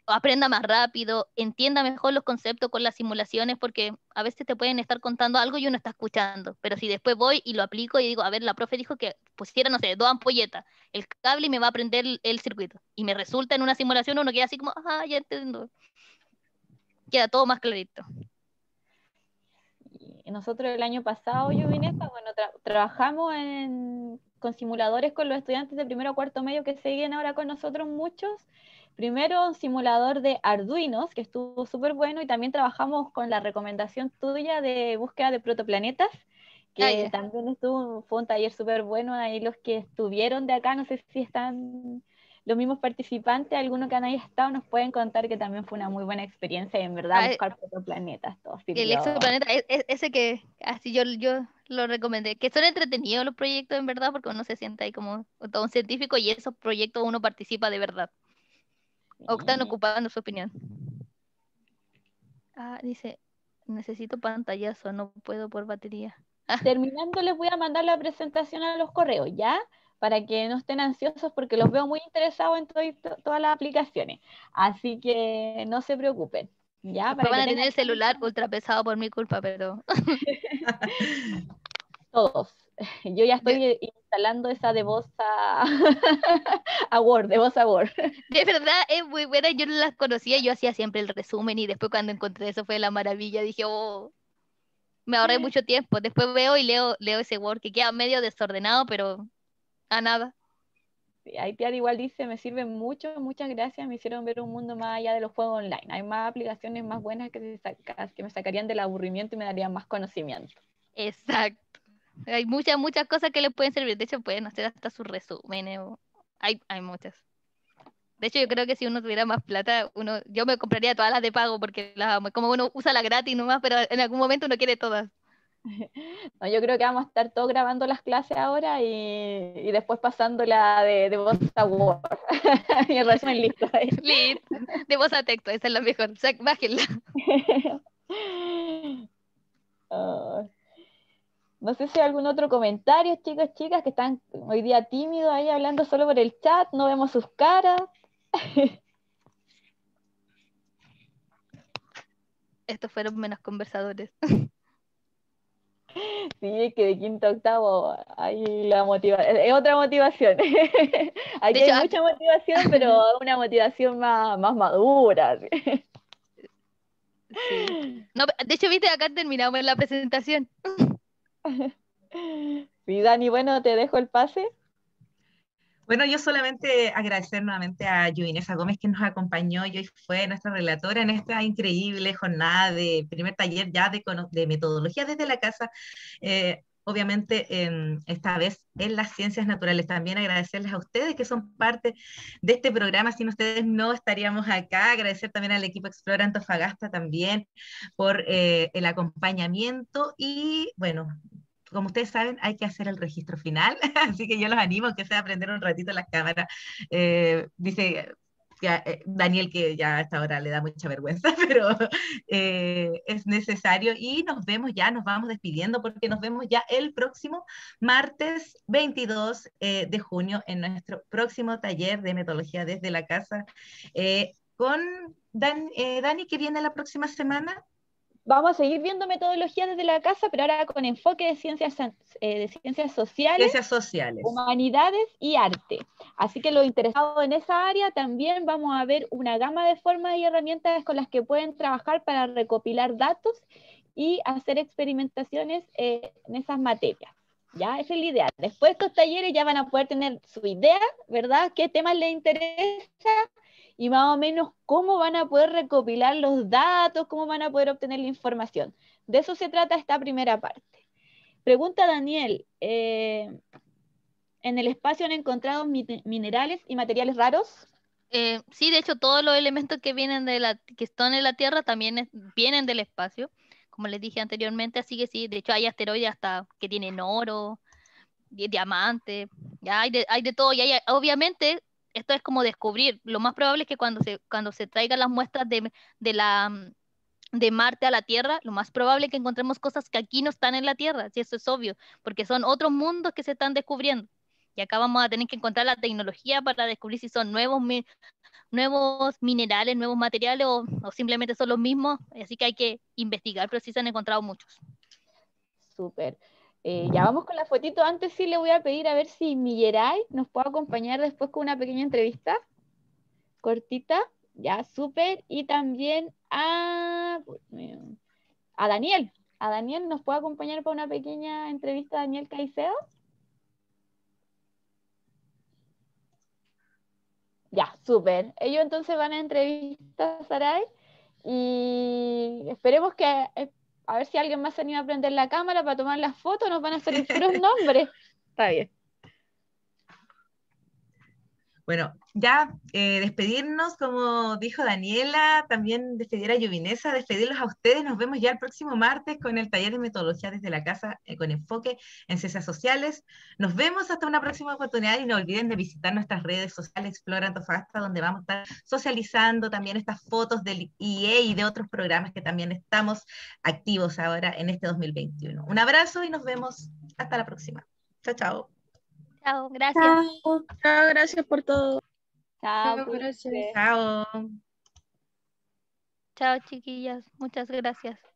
aprenda más rápido, entienda mejor los conceptos con las simulaciones, porque a veces te pueden estar contando algo y uno está escuchando, pero si después voy y lo aplico y digo, a ver, la profe dijo que pusiera, no sé, dos ampolletas, el cable y me va a aprender el, circuito, y me resulta en una simulación uno queda así como, ah, ya entiendo, queda todo más clarito. Nosotros el año pasado, yo vine, pues, bueno, trabajamos con simuladores con los estudiantes de primero cuarto medio que siguen ahora con nosotros muchos, Primero, un simulador de Arduinos, que estuvo súper bueno, y también trabajamos con la recomendación tuya de búsqueda de protoplanetas, que ah, también estuvo, fue un taller súper bueno. Ahí los que estuvieron de acá, no sé si están los mismos participantes, algunos que han ahí estado, nos pueden contar que también fue una muy buena experiencia, en verdad, ah, buscar protoplanetas. el exoplaneta, e, e, ese que así yo, yo lo recomendé, que son entretenidos los proyectos, en verdad, porque uno se siente ahí como todo un científico y esos proyectos uno participa de verdad o están ocupando su opinión. Ah, dice, necesito pantallazo, no puedo por batería. Terminando les voy a mandar la presentación a los correos, ¿ya? Para que no estén ansiosos porque los veo muy interesados en todas las aplicaciones. Así que no se preocupen. Ya, para van a tener el celular ultra pesado por mi culpa, pero... Todos. Yo ya estoy instalando esa de voz a, Word, de voz a Word. De verdad, es muy buena, yo no las conocía, yo hacía siempre el resumen y después cuando encontré eso fue la maravilla, dije, oh, me ahorré mucho tiempo. Después veo y leo, leo ese Word que queda medio desordenado, pero a nada. Sí, igual dice, me sirve mucho, muchas gracias, me hicieron ver un mundo más allá de los juegos online. Hay más aplicaciones más buenas que, que me sacarían del aburrimiento y me darían más conocimiento. Exacto. Hay muchas, muchas cosas que les pueden servir. De hecho, pueden hacer hasta su resumen eh, Hay, hay muchas. De hecho, yo creo que si uno tuviera más plata, uno, yo me compraría todas las de pago porque Como uno usa la gratis nomás, pero en algún momento uno quiere todas. No, yo creo que vamos a estar todos grabando las clases ahora y, y después pasándola de, de voz a Word. y el resumen listo. Listo. De voz a texto, esa es la mejor. O bájenla. Oh. No sé si hay algún otro comentario, chicos, chicas, que están hoy día tímidos ahí hablando solo por el chat, no vemos sus caras. Estos fueron menos conversadores. Sí, es que de quinto octavo hay la motivación, es otra motivación. hay mucha motivación, pero una motivación más, madura. de hecho, viste, acá terminamos la presentación. Sí, Dani, bueno, te dejo el pase. Bueno, yo solamente agradecer nuevamente a Yuinesa Gómez que nos acompañó y hoy fue nuestra relatora en esta increíble jornada de primer taller ya de, metodología desde la casa. Eh, obviamente esta vez en las ciencias naturales. También agradecerles a ustedes que son parte de este programa. Sin ustedes no estaríamos acá. Agradecer también al equipo Explora Antofagasta también por eh, el acompañamiento y bueno. Como ustedes saben, hay que hacer el registro final, así que yo los animo a que se aprender un ratito la cámaras. Eh, dice, Ah, eh, Daniel, que ya hasta ahora le da mucha vergüenza, pero eh, es necesario. Y nos vemos ya, nos vamos despidiendo porque nos vemos ya el próximo martes 22 eh, de junio en nuestro próximo taller de metodología desde la casa. con Dani, que viene la próxima semana vamos a seguir viendo metodologías desde la casa, pero ahora con enfoque de ciencias, eh, de ciencias sociales, sociales, humanidades y arte. Así que los interesados en esa área también vamos a ver una gama de formas y herramientas con las que pueden trabajar para recopilar datos y hacer experimentaciones eh, en esas materias. Ya, ese es el ideal. Después estos talleres ya van a poder tener su idea, ¿verdad? ¿Qué temas les interesa? y más o menos cómo van a poder recopilar los datos, cómo van a poder obtener la información. De eso se trata esta primera parte. Pregunta Daniel, eh, ¿en el espacio han encontrado minerales y materiales raros? Eh, sí, de hecho todos los elementos que vienen de la, que están en la Tierra también vienen del espacio, como les dije anteriormente, así que sí, de hecho hay asteroides hasta que tienen oro, diamantes, hay de, hay de todo, y obviamente esto es como descubrir. Lo más probable es que cuando se, cuando se traigan las muestras de, la, mm, de Marte a la Tierra, lo más probable es que encontremos cosas que aquí no están en la Tierra, si eso es obvio, porque son otros mundos que se están descubriendo. Y acá vamos a tener que encontrar la tecnología para descubrir si son nuevos, nuevos minerales, nuevos materiales o, o simplemente son los mismos. Así que hay que investigar, pero sí se han encontrado muchos. Súper. Eh, ya vamos con la fotito. Antes sí le voy a pedir a ver si Milleray nos puede acompañar después con una pequeña entrevista cortita. Ya, súper. Y también a, Daniel. A Daniel nos puede acompañar para una pequeña entrevista Daniel Caicedo. Ya, súper. Ellos entonces van a entrevistar a Saray y esperemos que eh, a ver si alguien más se anima a prender la cámara para tomar las fotos, nos van a salir puros nombres. Está bien. Bueno, ya eh, despedirnos, como dijo Daniela, también despedir a Yuvinesa, despedirlos a ustedes. Nos vemos ya el próximo martes con el taller de metodología desde la casa eh, con enfoque en ciencias sociales. Nos vemos hasta una próxima oportunidad y no olviden de visitar nuestras redes sociales Explorando Fasta, donde vamos a estar socializando también estas fotos del IE y de otros programas que también estamos activos ahora en este 2021. Un abrazo y nos vemos hasta la próxima. Chao, chao. Chao, gracias. Chao, gracias por todo. Chao, gracias. Pues, Chao. Chao, chiquillas. Muchas gracias.